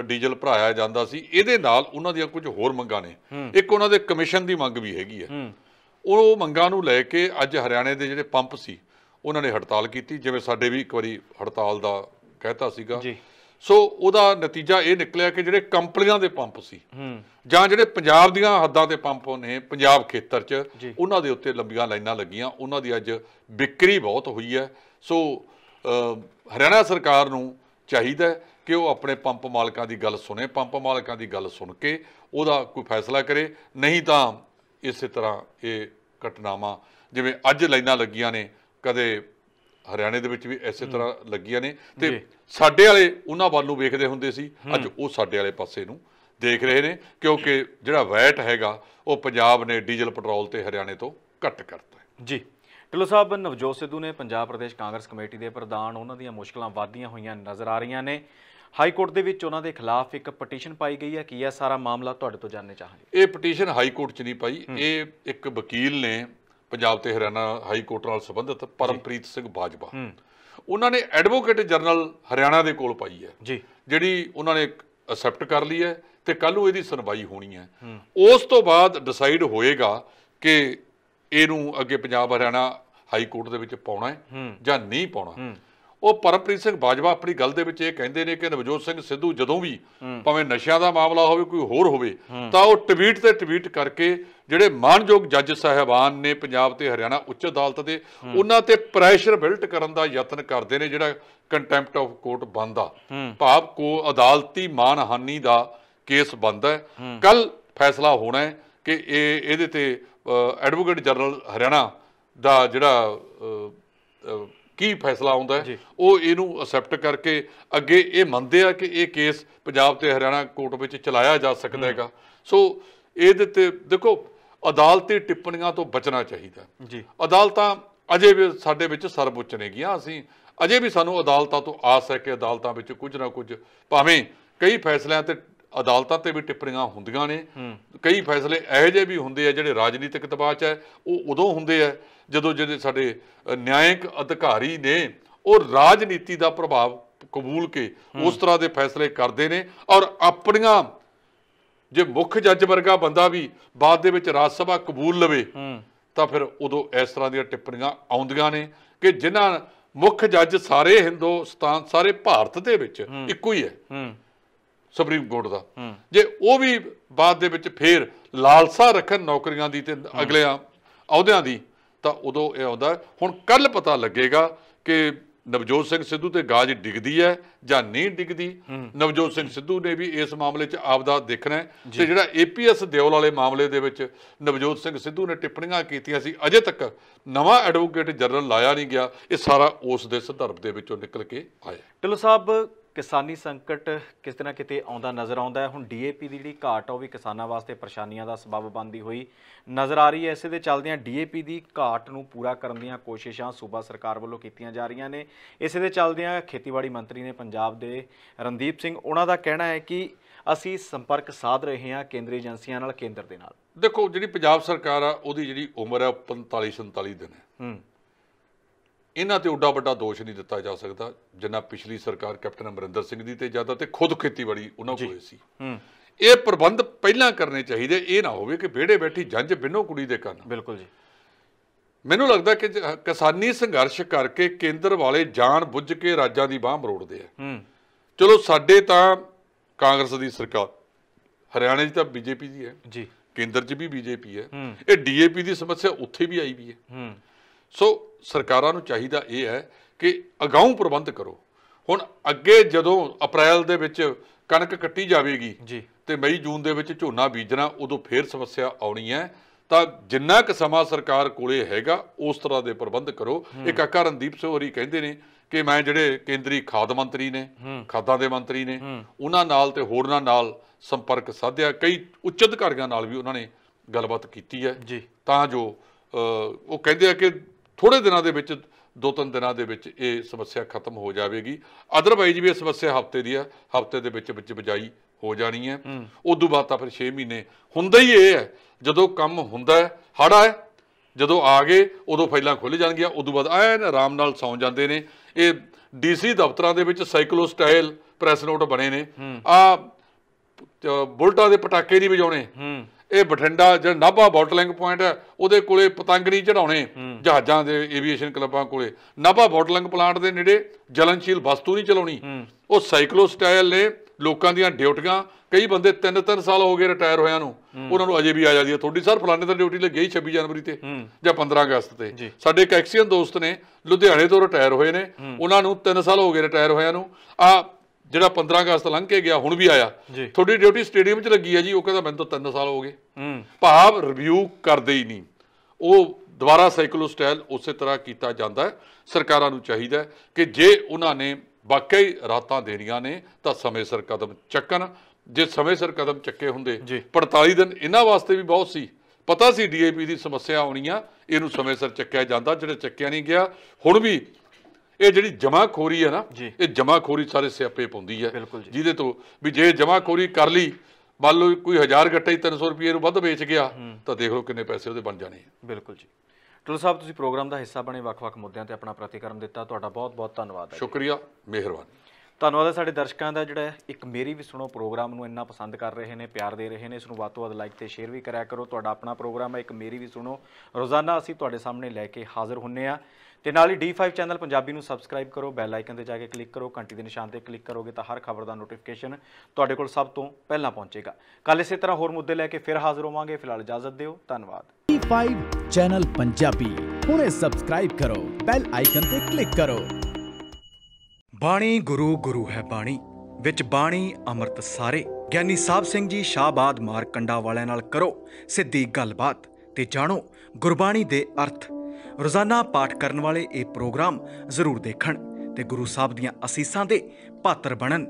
Speaker 2: ਡੀਜ਼ਲ ਭਰਾਇਆ ਜਾਂਦਾ ਸੀ ਇਹਦੇ ਨਾਲ ਉਹਨਾਂ ਦੀਆਂ ਕੁਝ ਹੋਰ ਮੰਗਾਂ ਨੇ ਇੱਕ ਉਹਨਾਂ ਦੇ ਕਮਿਸ਼ਨ ਦੀ ਮੰਗ ਵੀ ਹੈਗੀ ਹੈ ਉਹ ਮੰਗਾਂ ਨੂੰ ਲੈ ਕੇ ਅੱਜ ਹਰਿਆਣੇ ਦੇ ਜਿਹੜੇ ਪੰਪ ਸੀ ਉਹਨਾਂ ਨੇ ਹੜਤਾਲ ਕੀਤੀ ਜਿਵੇਂ ਸਾਡੇ ਵੀ ਇੱਕ ਵਾਰੀ ਹੜਤਾਲ ਦਾ ਕਹਿਤਾ ਸੀਗਾ ਸੋ ਉਹਦਾ ਨਤੀਜਾ ਇਹ ਨਿਕਲਿਆ ਕਿ ਜਿਹੜੇ ਕੰਪਨੀਆਂ ਦੇ ਪੰਪ ਸੀ ਜਾਂ ਜਿਹੜੇ ਪੰਜਾਬ ਦੀਆਂ ਹੱਦਾਂ ਤੇ ਪੰਪ ਨੇ ਪੰਜਾਬ ਖੇਤਰ 'ਚ ਉਹਨਾਂ ਦੇ ਉੱਤੇ ਲੰਬੀਆਂ ਲਾਈਨਾਂ ਲੱਗੀਆਂ ਉਹਨਾਂ ਦੀ ਅੱਜ ਵਿਕਰੀ ਬਹੁਤ ਹੋਈ ਹੈ ਸੋ ਹਰਿਆਣਾ ਸਰਕਾਰ ਨੂੰ ਚਾਹੀਦਾ ਕਿ ਉਹ ਆਪਣੇ ਪੰਪ ਮਾਲਕਾਂ ਦੀ ਗੱਲ ਸੁਣੇ ਪੰਪ ਮਾਲਕਾਂ ਦੀ ਗੱਲ ਸੁਣ ਕੇ ਉਹਦਾ ਕੋਈ ਫੈਸਲਾ ਕਰੇ ਨਹੀਂ ਤਾਂ ਇਸੇ ਤਰ੍ਹਾਂ ਇਹ ਘਟਨਾਵਾਂ ਜਿਵੇਂ ਅੱਜ ਲਾਈਨਾਂ ਲੱਗੀਆਂ ਨੇ ਕਦੇ ਹਰਿਆਣੇ ਦੇ ਵਿੱਚ ਵੀ ਇਸੇ ਤਰ੍ਹਾਂ ਲੱਗੀਆਂ ਨੇ ਤੇ ਸਾਡੇ ਵਾਲੇ ਉਹਨਾਂ ਵੱਲ ਨੂੰ ਵੇਖਦੇ ਹੁੰਦੇ ਸੀ ਅੱਜ ਉਹ ਸਾਡੇ ਵਾਲੇ ਪਾਸੇ ਨੂੰ ਦੇਖ ਰਹੇ ਨੇ ਕਿਉਂਕਿ ਜਿਹੜਾ ਵੈਟ ਹੈਗਾ ਉਹ ਪੰਜਾਬ ਨੇ ਡੀਜ਼ਲ ਪੈਟਰੋਲ ਤੇ ਹਰਿਆਣੇ ਤੋਂ
Speaker 1: ਘੱਟ ਕਰਤਾ ਜੀ ਟਿਲੋ ਸਾਹਿਬ ਨਵਜੋਤ ਸਿੱਧੂ ਨੇ ਪੰਜਾਬ ਪ੍ਰਦੇਸ਼ ਕਾਂਗਰਸ ਕਮੇਟੀ ਦੇ ਪ੍ਰਧਾਨ ਉਹਨਾਂ ਦੀਆਂ ਮੁਸ਼ਕਲਾਂ ਵਾਧੀਆਂ ਹੋਈਆਂ ਨਜ਼ਰ ਆ ਰਹੀਆਂ ਨੇ ਹਾਈ ਕੋਰਟ ਦੇ ਵਿੱਚ ਉਹਨਾਂ ਦੇ ਖਿਲਾਫ ਇੱਕ ਪਟੀਸ਼ਨ ਪਾਈ ਗਈ ਹੈ ਕੀ ਹੈ ਸਾਰਾ ਮਾਮਲਾ ਤੁਹਾਡੇ ਤੋਂ ਜਾਣਨੇ ਚਾਹਾਂਗੇ ਇਹ ਪਟੀਸ਼ਨ ਹਾਈ ਕੋਰਟ
Speaker 2: 'ਚ ਨਹੀਂ ਪਾਈ ਇਹ ਇੱਕ ਵਕੀਲ ਨੇ ਪੰਜਾਬ ਤੇ ਹਰਿਆਣਾ ਹਾਈ ਕੋਰਟ ਨਾਲ ਸੰਬੰਧਿਤ ਪਰਮਪ੍ਰੀਤ ਸਿੰਘ ਬਾਜਵਾ ਉਹਨਾਂ ਨੇ ਐਡਵੋਕੇਟ ਜਨਰਲ ਹਰਿਆਣਾ ਦੇ ਕੋਲ ਪਾਈ ਹੈ ਜੀ ਜਿਹੜੀ ਉਹਨਾਂ ਨੇ ਅਸੈਪਟ ਕਰ ਲਈ ਹੈ ਤੇ ਕੱਲ ਨੂੰ ਇਹਦੀ ਸੁਣਵਾਈ ਹੋਣੀ ਹੈ ਉਸ ਤੋਂ ਬਾਅਦ ਡਿਸਾਈਡ ਹੋਏਗਾ ਕਿ ਇਹਨੂੰ ਅੱਗੇ ਪੰਜਾਬ ਹਰਿਆਣਾ ਹਾਈ ਕੋਰਟ ਦੇ ਵਿੱਚ ਪਾਉਣਾ ਹੈ ਜਾਂ ਨਹੀਂ ਪਾਉਣਾ ਉਹ ਪਰਮਪ੍ਰੀਤ ਸਿੰਘ ਬਾਜਵਾ ਆਪਣੀ ਗੱਲ ਦੇ ਵਿੱਚ ਇਹ ਕਹਿੰਦੇ ਨੇ ਕਿ ਨਵਜੋਤ ਸਿੰਘ ਸਿੱਧੂ ਜਦੋਂ ਵੀ ਭਾਵੇਂ ਨਸ਼ਿਆਂ ਦਾ ਮਾਮਲਾ ਹੋਵੇ ਕੋਈ ਹੋਰ ਹੋਵੇ ਤਾਂ ਉਹ ਟਵੀਟ ਤੇ ਟਵੀਟ ਕਰਕੇ ਜਿਹੜੇ ਮਾਨਯੋਗ ਜੱਜ ਸਹਿਬਾਨ ਨੇ ਪੰਜਾਬ ਤੇ ਹਰਿਆਣਾ ਉੱਚ ਅਦਾਲਤ ਦੇ ਉਹਨਾਂ ਤੇ ਪ੍ਰੈਸ਼ਰ ਬਿਲਟ ਕਰਨ ਦਾ ਯਤਨ ਕਰਦੇ ਨੇ ਜਿਹੜਾ ਕੰਟੈਂਪਟ ਆਫ ਕੋਰਟ ਬੰਦਾ ਭਾਵ ਕੋ ਅਦਾਲਤੀ ਮਾਨਹਾਨੀ ਦਾ ਕੇਸ ਬੰਦਾ ਕੱਲ ਫੈਸਲਾ ਹੋਣਾ ਹੈ ਕਿ ਇਹ ਇਹਦੇ ਤੇ ਐਡਵੋਕੇਟ ਜਨਰਲ ਹਰਿਆਣਾ ਦਾ ਜਿਹੜਾ ਕੀ ਫੈਸਲਾ ਆਉਂਦਾ ਉਹ ਇਹਨੂੰ ਅਸੈਪਟ ਕਰਕੇ ਅੱਗੇ ਇਹ ਮੰਨਦੇ ਆ ਕਿ ਇਹ ਕੇਸ ਪੰਜਾਬ ਤੇ ਹਰਿਆਣਾ ਕੋਰਟ ਵਿੱਚ ਚਲਾਇਆ ਜਾ ਸਕਦਾ ਹੈਗਾ ਸੋ ਇਹਦੇ ਤੇ ਦੇਖੋ ਅਦਾਲਤੀ ਟਿੱਪਣੀਆਂ ਤੋਂ ਬਚਣਾ ਚਾਹੀਦਾ ਜੀ ਅਦਾਲਤਾਂ ਅਜੇ ਵੀ ਸਾਡੇ ਵਿੱਚ ਸਰਵਉੱਚ ਨੇ ਗਿਆ ਅਸੀਂ ਅਜੇ ਵੀ ਸਾਨੂੰ ਅਦਾਲਤਾਂ ਤੋਂ ਆਸ ਹੈ ਕਿ ਅਦਾਲਤਾਂ ਵਿੱਚ ਕੁਝ ਨਾ ਕੁਝ ਭਾਵੇਂ ਕਈ ਫੈਸਲਿਆਂ ਤੇ ਅਦਾਲਤਾਂ ਤੇ ਵੀ ਟਿੱਪਣੀਆਂ ਹੁੰਦੀਆਂ ਨੇ ਕਈ ਫੈਸਲੇ ਇਹੋ ਜਿਹੇ ਵੀ ਹੁੰਦੇ ਆ ਜਿਹੜੇ ਰਾਜਨੀਤਿਕ ਦਬਾਅ 'ਚ ਹੈ ਉਹ ਉਦੋਂ ਹੁੰਦੇ ਆ ਜਦੋਂ ਜਿਹੜੇ ਸਾਡੇ ਨਿਆਇਕ ਅਧਿਕਾਰੀ ਨੇ ਉਹ ਰਾਜਨੀਤੀ ਦਾ ਪ੍ਰਭਾਵ ਕਬੂਲ ਕੇ ਉਸ ਤਰ੍ਹਾਂ ਦੇ ਫੈਸਲੇ ਕਰਦੇ ਨੇ ਔਰ ਆਪਣੀਆਂ ਜੇ ਮੁੱਖ ਜੱਜ ਵਰਗਾ ਬੰਦਾ ਵੀ ਬਾਅਦ ਦੇ ਵਿੱਚ ਰਾਜ ਸਭਾ ਕਬੂਲ ਲਵੇ ਤਾਂ ਫਿਰ ਉਦੋਂ ਇਸ ਤਰ੍ਹਾਂ ਦੀਆਂ ਟਿੱਪਣੀਆਂ ਆਉਂਦੀਆਂ ਨੇ ਕਿ ਜਿਨ੍ਹਾਂ ਮੁੱਖ ਜੱਜ ਸਾਰੇ ਹਿੰਦੁਸਤਾਨ ਸਾਰੇ ਭਾਰਤ ਦੇ ਵਿੱਚ ਇੱਕੋ ਹੀ ਹੈ ਸੁਪਰੀਮ ਕੋਰਟ ਦਾ ਜੇ ਉਹ ਵੀ ਬਾਅਦ ਦੇ ਵਿੱਚ ਫੇਰ ਲਾਲਸਾ ਰੱਖਣ ਨੌਕਰੀਆਂ ਦੀ ਤੇ ਅਗਲਿਆਂ ਅਹੁਦਿਆਂ ਦੀ ਤਾਂ ਉਦੋਂ ਇਹ ਆਉਂਦਾ ਹੁਣ ਕੱਲ ਪਤਾ ਲੱਗੇਗਾ ਕਿ ਨਵਜੋਤ ਸਿੰਘ ਸਿੱਧੂ ਤੇ ਗਾਜ ਡਿੱਗਦੀ ਹੈ ਜਾਂ ਨਹੀਂ ਡਿੱਗਦੀ ਨਵਜੋਤ ਸਿੰਘ ਸਿੱਧੂ ਨੇ ਵੀ ਇਸ ਮਾਮਲੇ 'ਚ ਆਪਦਾ ਦੇਖਣਾ ਤੇ ਜਿਹੜਾ ਏਪੀਐਸ ਦਿਓਲ ਵਾਲੇ ਮਾਮਲੇ ਦੇ ਵਿੱਚ ਨਵਜੋਤ ਸਿੰਘ ਸਿੱਧੂ ਨੇ ਟਿੱਪਣੀਆਂ ਕੀਤੀਆਂ ਸੀ ਅਜੇ ਤੱਕ ਨਵਾਂ ਐਡਵੋਕੇਟ ਜਨਰਲ ਲਾਇਆ ਨਹੀਂ ਗਿਆ
Speaker 1: ਇਹ ਸਾਰਾ ਉਸ ਦੇ ਸੰਦਰਭ ਦੇ ਵਿੱਚੋਂ ਨਿਕਲ ਕੇ ਆਇਆ ਢਿੱਲੋਂ ਸਾਹਿਬ ਕਿਸਾਨੀ ਸੰਕਟ ਕਿਸ ਤਰ੍ਹਾਂ ਕਿਤੇ ਆਉਂਦਾ ਨਜ਼ਰ ਆਉਂਦਾ ਹੈ ਹੁਣ ਡੀਏਪੀ ਦੀ ਜਿਹੜੀ ਘਾਟ ਆ ਉਹ ਵੀ ਕਿਸਾਨਾਂ ਵਾਸਤੇ ਪਰੇਸ਼ਾਨੀਆਂ ਦਾ ਸਬਬ ਬਣਦੀ ਹੋਈ ਨਜ਼ਰ ਆ ਰਹੀ ਹੈ ਇਸੇ ਦੇ ਚੱਲਦਿਆਂ ਡੀਏਪੀ ਦੀ ਘਾਟ ਨੂੰ ਪੂਰਾ ਕਰਨ ਦੀਆਂ ਕੋਸ਼ਿਸ਼ਾਂ ਸੂਬਾ ਸਰਕਾਰ ਵੱਲੋਂ ਕੀਤੀਆਂ ਜਾ ਰਹੀਆਂ ਨੇ ਇਸੇ ਦੇ ਚੱਲਦਿਆਂ ਖੇਤੀਬਾੜੀ ਮੰਤਰੀ ਨੇ ਪੰਜਾਬ ਦੇ ਰਣਦੀਪ ਸਿੰਘ ਉਹਨਾਂ ਦਾ ਕਹਿਣਾ ਹੈ ਕਿ ਅਸੀਂ ਸੰਪਰਕ ਸਾਧ ਰਹੇ ਹਾਂ ਕੇਂਦਰੀ ਏਜੰਸੀਆਂ ਨਾਲ ਕੇਂਦਰ ਦੇ ਨਾਲ ਦੇਖੋ
Speaker 2: ਜਿਹੜੀ ਪੰਜਾਬ ਸਰਕਾਰ ਆ ਉਹਦੀ ਜਿਹੜੀ ਉਮਰ ਆ 45 47 ਦਿਨ ਹੈ ਹੂੰ ਇਹਨਾਂ ਤੇ ਉੱਡਾ ਵੱਡਾ ਦੋਸ਼ ਨਹੀਂ ਦਿੱਤਾ ਜਾ ਸਕਦਾ ਜਿੰਨਾ ਪਿਛਲੀ ਸਰਕਾਰ ਕੈਪਟਨ ਅਮਰਿੰਦਰ ਸਿੰਘ ਦੀ ਤੇ ਜਿਆਦਾ ਤੇ ਖੁਦ ਖੇਤੀਬਾੜੀ ਉਹਨਾਂ ਕੋਲੇ ਸੀ ਇਹ ਪ੍ਰਬੰਧ ਪਹਿਲਾਂ ਕਰਨੇ ਚਾਹੀਦੇ ਇਹ ਨਾ ਹੋਵੇ ਕਿ ਵਿਹੜੇ ਬੈਠੀ ਜੰਜ ਬਿੰਨੋ ਕੁੜੀ ਦੇ ਕੰਨ ਬਿਲਕੁਲ ਜੀ ਮੈਨੂੰ ਲੱਗਦਾ ਕਿ ਕਿਸਾਨੀ ਸੰਘਰਸ਼ ਕਰਕੇ ਕੇਂਦਰ ਵਾਲੇ ਜਾਣ ਬੁੱਝ ਕੇ ਰਾਜਾਂ ਦੀ ਬਾਹ ਮਰੋੜਦੇ ਆ ਚਲੋ ਸਾਡੇ ਤਾਂ ਕਾਂਗਰਸ ਦੀ ਸਰਕਾਰ ਹਰਿਆਣੇ 'ਚ ਤਾਂ ਬੀਜੇਪੀ ਦੀ ਹੈ ਜੀ ਕੇਂਦਰ 'ਚ ਵੀ ਬੀਜੇਪੀ ਹੈ ਇਹ ਡੀਏਪੀ ਦੀ ਸਮੱਸਿਆ ਉੱਥੇ ਵੀ ਆਈ ਵੀ ਹੈ ਸੋ ਸਰਕਾਰਾਂ ਨੂੰ ਚਾਹੀਦਾ ਇਹ ਹੈ ਕਿ ਅਗਾਊਂ ਪ੍ਰਬੰਧ ਕਰੋ ਹੁਣ ਅੱਗੇ ਜਦੋਂ ਅਪ੍ਰੈਲ ਦੇ ਵਿੱਚ ਕਣਕ ਕੱਟੀ ਜਾਵੇਗੀ ਜੀ ਤੇ ਮਈ ਜੂਨ ਦੇ ਵਿੱਚ ਝੋਨਾ ਬੀਜਣਾ ਉਦੋਂ ਫੇਰ ਸਮੱਸਿਆ ਆਉਣੀ ਹੈ ਤਾਂ ਜਿੰਨਾ ਕੁ ਸਮਾਂ ਸਰਕਾਰ ਕੋਲੇ ਹੈਗਾ ਉਸ ਤਰ੍ਹਾਂ ਦੇ ਪ੍ਰਬੰਧ ਕਰੋ ਇੱਕ ਆਕਾ ਰਣਦੀਪ ਸਿੰਘ ਹੋਰੀ ਕਹਿੰਦੇ ਨੇ ਕਿ ਮੈਂ ਜਿਹੜੇ ਕੇਂਦਰੀ ਖਾਦ ਮੰਤਰੀ ਨੇ ਖਾਦਾਂ ਦੇ ਮੰਤਰੀ ਨੇ ਉਹਨਾਂ ਨਾਲ ਤੇ ਹੋਰਨਾਂ ਨਾਲ ਸੰਪਰਕ ਸਾਧਿਆ ਕਈ ਉੱਚ ਅਧਿਕਾਰੀਆਂ ਨਾਲ ਵੀ ਉਹਨਾਂ ਨੇ ਗੱਲਬਾਤ ਕੀਤੀ ਹੈ ਤਾਂ ਜੋ ਉਹ ਕਹਿੰਦੇ ਆ ਕਿ ਥੋੜੇ ਦਿਨਾਂ ਦੇ ਵਿੱਚ ਦੋ ਤਿੰਨ ਦਿਨਾਂ ਦੇ ਵਿੱਚ ਇਹ ਸਮੱਸਿਆ ਖਤਮ ਹੋ ਜਾਵੇਗੀ ਅਦਰਵਾਈਜ਼ ਵੀ ਇਹ ਸਮੱਸਿਆ ਹਫਤੇ ਦੀ ਹੈ ਹਫਤੇ ਦੇ ਵਿੱਚ ਵਿੱਚ ਬਜਾਈ ਹੋ ਜਾਣੀ ਹੈ ਉਦੋਂ ਬਾਅਦ ਤਾਂ ਫਿਰ 6 ਮਹੀਨੇ ਹੁੰਦਾ ਹੀ ਇਹ ਹੈ ਜਦੋਂ ਕੰਮ ਹੁੰਦਾ ਹੈ ਹੜਾ ਹੈ ਜਦੋਂ ਆ ਗਏ ਉਦੋਂ ਫਾਈਲਾਂ ਖੁੱਲ ਜਾਣਗੀਆਂ ਉਦੋਂ ਬਾਅਦ ਐਨ ਆਰਾਮ ਨਾਲ ਸੌਂ ਜਾਂਦੇ ਨੇ ਇਹ ਡੀਸੀ ਦਫ਼ਤਰਾਂ ਦੇ ਵਿੱਚ ਸਾਈਕਲੋ ਸਟਾਈਲ ਪ੍ਰੈਸ ਨੋਟ ਬਣੇ ਨੇ ਆ ਬੁਲਟਾਂ ਦੇ ਪਟਾਕੇ ਨਹੀਂ ਵਜਾਉਣੇ ਇਹ ਬਠਿੰਡਾ ਜਿਹੜਾ ਨਾਭਾ ਬੋਟਲਿੰਗ ਪੁਆਇੰਟ ਹੈ ਉਹਦੇ ਕੋਲੇ ਪਤੰਗਣੀ ਚੜਾਉਣੇ ਜਹਾਜ਼ਾਂ ਦੇ ਏਵੀਏਸ਼ਨ ਕਲੱਬਾਂ ਕੋਲੇ ਨਾਭਾ ਬੋਟਲਿੰਗ ਪਲਾਂਟ ਦੇ ਨੇੜੇ ਜਲਨਸ਼ੀਲ ਵਸਤੂ ਨਹੀਂ ਚਲਾਉਣੀ ਉਹ ਸਾਈਕਲੋ ਸਟਾਈਲ ਨੇ ਲੋਕਾਂ ਦੀਆਂ ਡਿਊਟੀਆਂ ਕਈ ਬੰਦੇ 3-3 ਸਾਲ ਹੋ ਗਏ ਰਿਟਾਇਰ ਹੋਇਆਂ ਨੂੰ ਉਹਨਾਂ ਨੂੰ ਅਜੇ ਵੀ ਆ ਜਾਂਦੀ ਹੈ ਤੁਹਾਡੀ ਸਰ ਫਲਾਣੇ ਤਾਂ ਡਿਊਟੀ ਲੱਗੀ 26 ਜਨਵਰੀ ਤੇ ਜਾਂ 15 ਅਗਸਤ ਤੇ ਸਾਡੇ ਇੱਕ ਐਕਸੀਅਨ ਦੋਸਤ ਨੇ ਲੁਧਿਆਣੇ ਤੋਂ ਰਿਟਾਇਰ ਹੋਏ ਨੇ ਉਹਨਾਂ ਨੂੰ 3 ਸਾਲ ਹੋ ਗਏ ਰਿਟਾਇਰ ਹੋਇਆਂ ਨੂੰ ਆ ਜਿਹੜਾ 15 ਅਗਸਤ ਲੰਘ ਕੇ ਗਿਆ ਹੁਣ ਵੀ ਆਇਆ ਤੁਹਾਡੀ ਡਿਊਟੀ ਸਟੇਡੀਅਮ 'ਚ ਲੱਗੀ ਹੈ ਜੀ ਉਹ ਕਹਿੰਦਾ ਮੈਨੂੰ ਤਾਂ 3 ਸਾਲ ਹੋ ਗਏ ਭਾਵ ਰਿਵਿਊ ਕਰਦੇ ਹੀ ਨਹੀਂ ਉਹ ਦੁਬਾਰਾ ਸਾਈਕਲੋ ਸਟਾਈਲ ਉਸੇ ਤਰ੍ਹਾਂ ਕੀਤਾ ਜਾਂਦਾ ਹੈ ਸਰਕਾਰਾਂ ਨੂੰ ਚਾਹੀਦਾ ਕਿ ਜੇ ਉਹਨਾਂ ਨੇ ਵਾਕਈ ਰਾਤਾਂ ਦੇਣੀਆਂ ਨੇ ਤਾਂ ਸਮੇਂ ਸਿਰ ਕਦਮ ਚੱਕਣ ਜੇ ਸਮੇਂ ਸਿਰ ਕਦਮ ਚੱਕੇ ਹੁੰਦੇ 45 ਦਿਨ ਇਹਨਾਂ ਵਾਸਤੇ ਵੀ ਬਹੁਤ ਸੀ ਪਤਾ ਸੀ ਡੀਏਪੀ ਦੀ ਸਮੱਸਿਆ ਆਉਣੀ ਆ ਇਹਨੂੰ ਸਮੇਂ ਸਿਰ ਚੱਕਿਆ ਜਾਂਦਾ ਜਿਹੜੇ ਚੱਕਿਆ ਨਹੀਂ ਗਿਆ ਹੁਣ ਵੀ ਇਹ ਜਿਹੜੀ ਜਮਾਖੋਰੀ ਹੈ ਨਾ ਇਹ ਜਮਾਖੋਰੀ ਸਾਰੇ ਸਿਆਪੇ ਪਾਉਂਦੀ ਹੈ ਜਿਹਦੇ ਤੋਂ ਵੀ ਜੇ ਜਮਾਖੋਰੀ ਕਰ ਲਈ ਮੰਨ ਲਓ ਕੋਈ 1000 ਗੱਟੇ 300 ਰੁਪਏ ਨੂੰ ਵੱਧ ਵੇਚ ਗਿਆ ਤਾਂ ਦੇਖ ਲਓ ਕਿੰਨੇ ਪੈਸੇ ਉਹਦੇ ਬਣ ਜਾਣੇ
Speaker 1: ਆ ਬਿਲਕੁਲ ਜੀ ਟੁੱਲ ਸਾਹਿਬ ਤੁਸੀਂ ਪ੍ਰੋਗਰਾਮ ਦਾ ਹਿੱਸਾ ਬਣੇ ਵੱਖ-ਵੱਖ ਮੁੱਦਿਆਂ ਤੇ ਆਪਣਾ ਪ੍ਰਤੀਕਰਮ ਦਿੱਤਾ ਤੁਹਾਡਾ ਬਹੁਤ-ਬਹੁਤ ਧੰਨਵਾਦ ਹੈ ਸ਼ੁਕਰੀਆ ਮਿਹਰਬਾਨੀ ਧੰਨਵਾਦ ਹੈ ਸਾਡੇ ਦਰਸ਼ਕਾਂ ਦਾ ਜਿਹੜਾ ਇੱਕ ਮੇਰੀ ਵੀ ਸੁਣੋ ਪ੍ਰੋਗਰਾਮ ਨੂੰ ਇੰਨਾ ਪਸੰਦ ਕਰ ਰਹੇ ਨੇ ਪਿਆਰ ਦੇ ਰਹੇ ਨੇ ਇਸ ਨੂੰ ਵੱਧ ਤੋਂ ਵੱਧ ਲਾਈਕ ਤੇ ਸ਼ੇਅਰ ਵੀ ਕਰਿਆ ਕਰੋ ਤੁਹਾਡਾ ਆਪਣਾ ਪ੍ਰੋਗਰਾਮ ਹੈ ਇੱਕ ਮੇਰੀ ਵੀ ਸੁਣੋ ਰੋਜ਼ਾਨਾ ਅਸੀਂ ਤੁਹਾਡੇ ਸਾਹਮਣੇ ਲੈ ਕੇ ਹਾਜ਼ਰ ਹੁੰਨੇ ਆ ਤੇ ਨਾਲ ਹੀ D5 ਚੈਨਲ ਪੰਜਾਬੀ ਨੂੰ ਸਬਸਕ੍ਰਾਈਬ ਕਰੋ ਬੈਲ ਆਈਕਨ ਤੇ ਜਾ ਕੇ ਕਲਿੱਕ ਕਰੋ ਘੰਟੀ ਦੇ ਨਿਸ਼ਾਨ ਤੇ ਕਲਿੱਕ ਕਰੋਗੇ ਤਾਂ ਹਰ ਖਬਰ ਦਾ ਨੋਟੀਫਿਕੇਸ਼ਨ ਤੁਹਾਡੇ ਕੋਲ ਸਭ ਤੋਂ ਪਹਿਲਾਂ ਪਹੁੰਚੇਗਾ ਕੱਲ ਇਸੇ ਤਰ੍ਹਾਂ ਹੋਰ ਮੁੱਦੇ ਲੈ ਕੇ ਫਿਰ ਹਾਜ਼ਰ ਹੋਵਾਂਗੇ ਫਿਲਹਾਲ ਇਜਾਜ਼ਤ ਦਿਓ ਧੰਨਵਾਦ D5 ਚੈਨਲ ਪੰਜਾਬੀ ਹੁਣੇ ਸਬਸਕ੍ਰਾਈਬ ਕਰੋ ਬੈਲ ਆਈਕਨ ਤੇ ਕਲਿੱਕ ਕਰੋ ਬਾਣੀ ਗੁਰੂ ਗੁਰੂ ਹੈ ਬਾਣੀ ਵਿੱਚ ਬਾਣੀ ਅੰਮ੍ਰਿਤ ਸਾਰੇ ਗਿਆਨੀ ਸਾਹਿਬ ਸਿੰਘ ਜੀ ਸ਼ਾਬਾਦ ਮਾਰਕੰਡਾ ਵਾਲਿਆਂ ਨਾਲ ਕਰੋ ਸਿੱਧੀ ਗੱਲਬਾਤ ਤੇ ਜਾਣੋ ਗੁਰਬਾਣੀ ਦੇ ਅਰਥ ਰੋਜ਼ਾਨਾ ਪਾਠ ਕਰਨ ਵਾਲੇ ਇਹ ਪ੍ਰੋਗਰਾਮ ਜ਼ਰੂਰ ਦੇਖਣ ਤੇ ਗੁਰੂ ਸਾਹਿਬ ਦੀਆਂ ਅਸੀਸਾਂ ਦੇ ਪਾਤਰ ਬਣਨ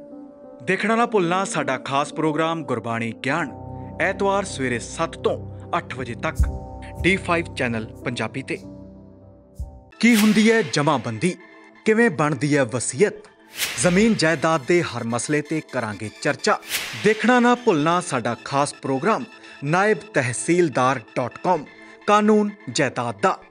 Speaker 1: ਦੇਖਣਾ ਨਾ ਭੁੱਲਣਾ ਸਾਡਾ ਖਾਸ ਪ੍ਰੋਗਰਾਮ ਗੁਰਬਾਣੀ ਗਿਆਨ ਐਤਵਾਰ ਸਵੇਰੇ 7 ਤੋਂ 8 ਵਜੇ ਤੱਕ D5 ਚੈਨਲ ਪੰਜਾਬੀ ਤੇ ਕੀ ਹੁੰਦੀ ਹੈ ਜਮਾਬੰਦੀ ਕਿਵੇਂ ਬਣਦੀ ਹੈ ਵਸੀਅਤ ਜ਼ਮੀਨ ਜਾਇਦਾਦ ਦੇ ਹਰ ਮਸਲੇ ਤੇ ਕਰਾਂਗੇ ਚਰਚਾ ਦੇਖਣਾ ਨਾ ਭੁੱਲਣਾ ਸਾਡਾ ਖਾਸ ਪ੍ਰੋਗਰਾਮ naibtehsildar.com ਕਾਨੂੰਨ ਜਾਇਦਾਦ ਦਾ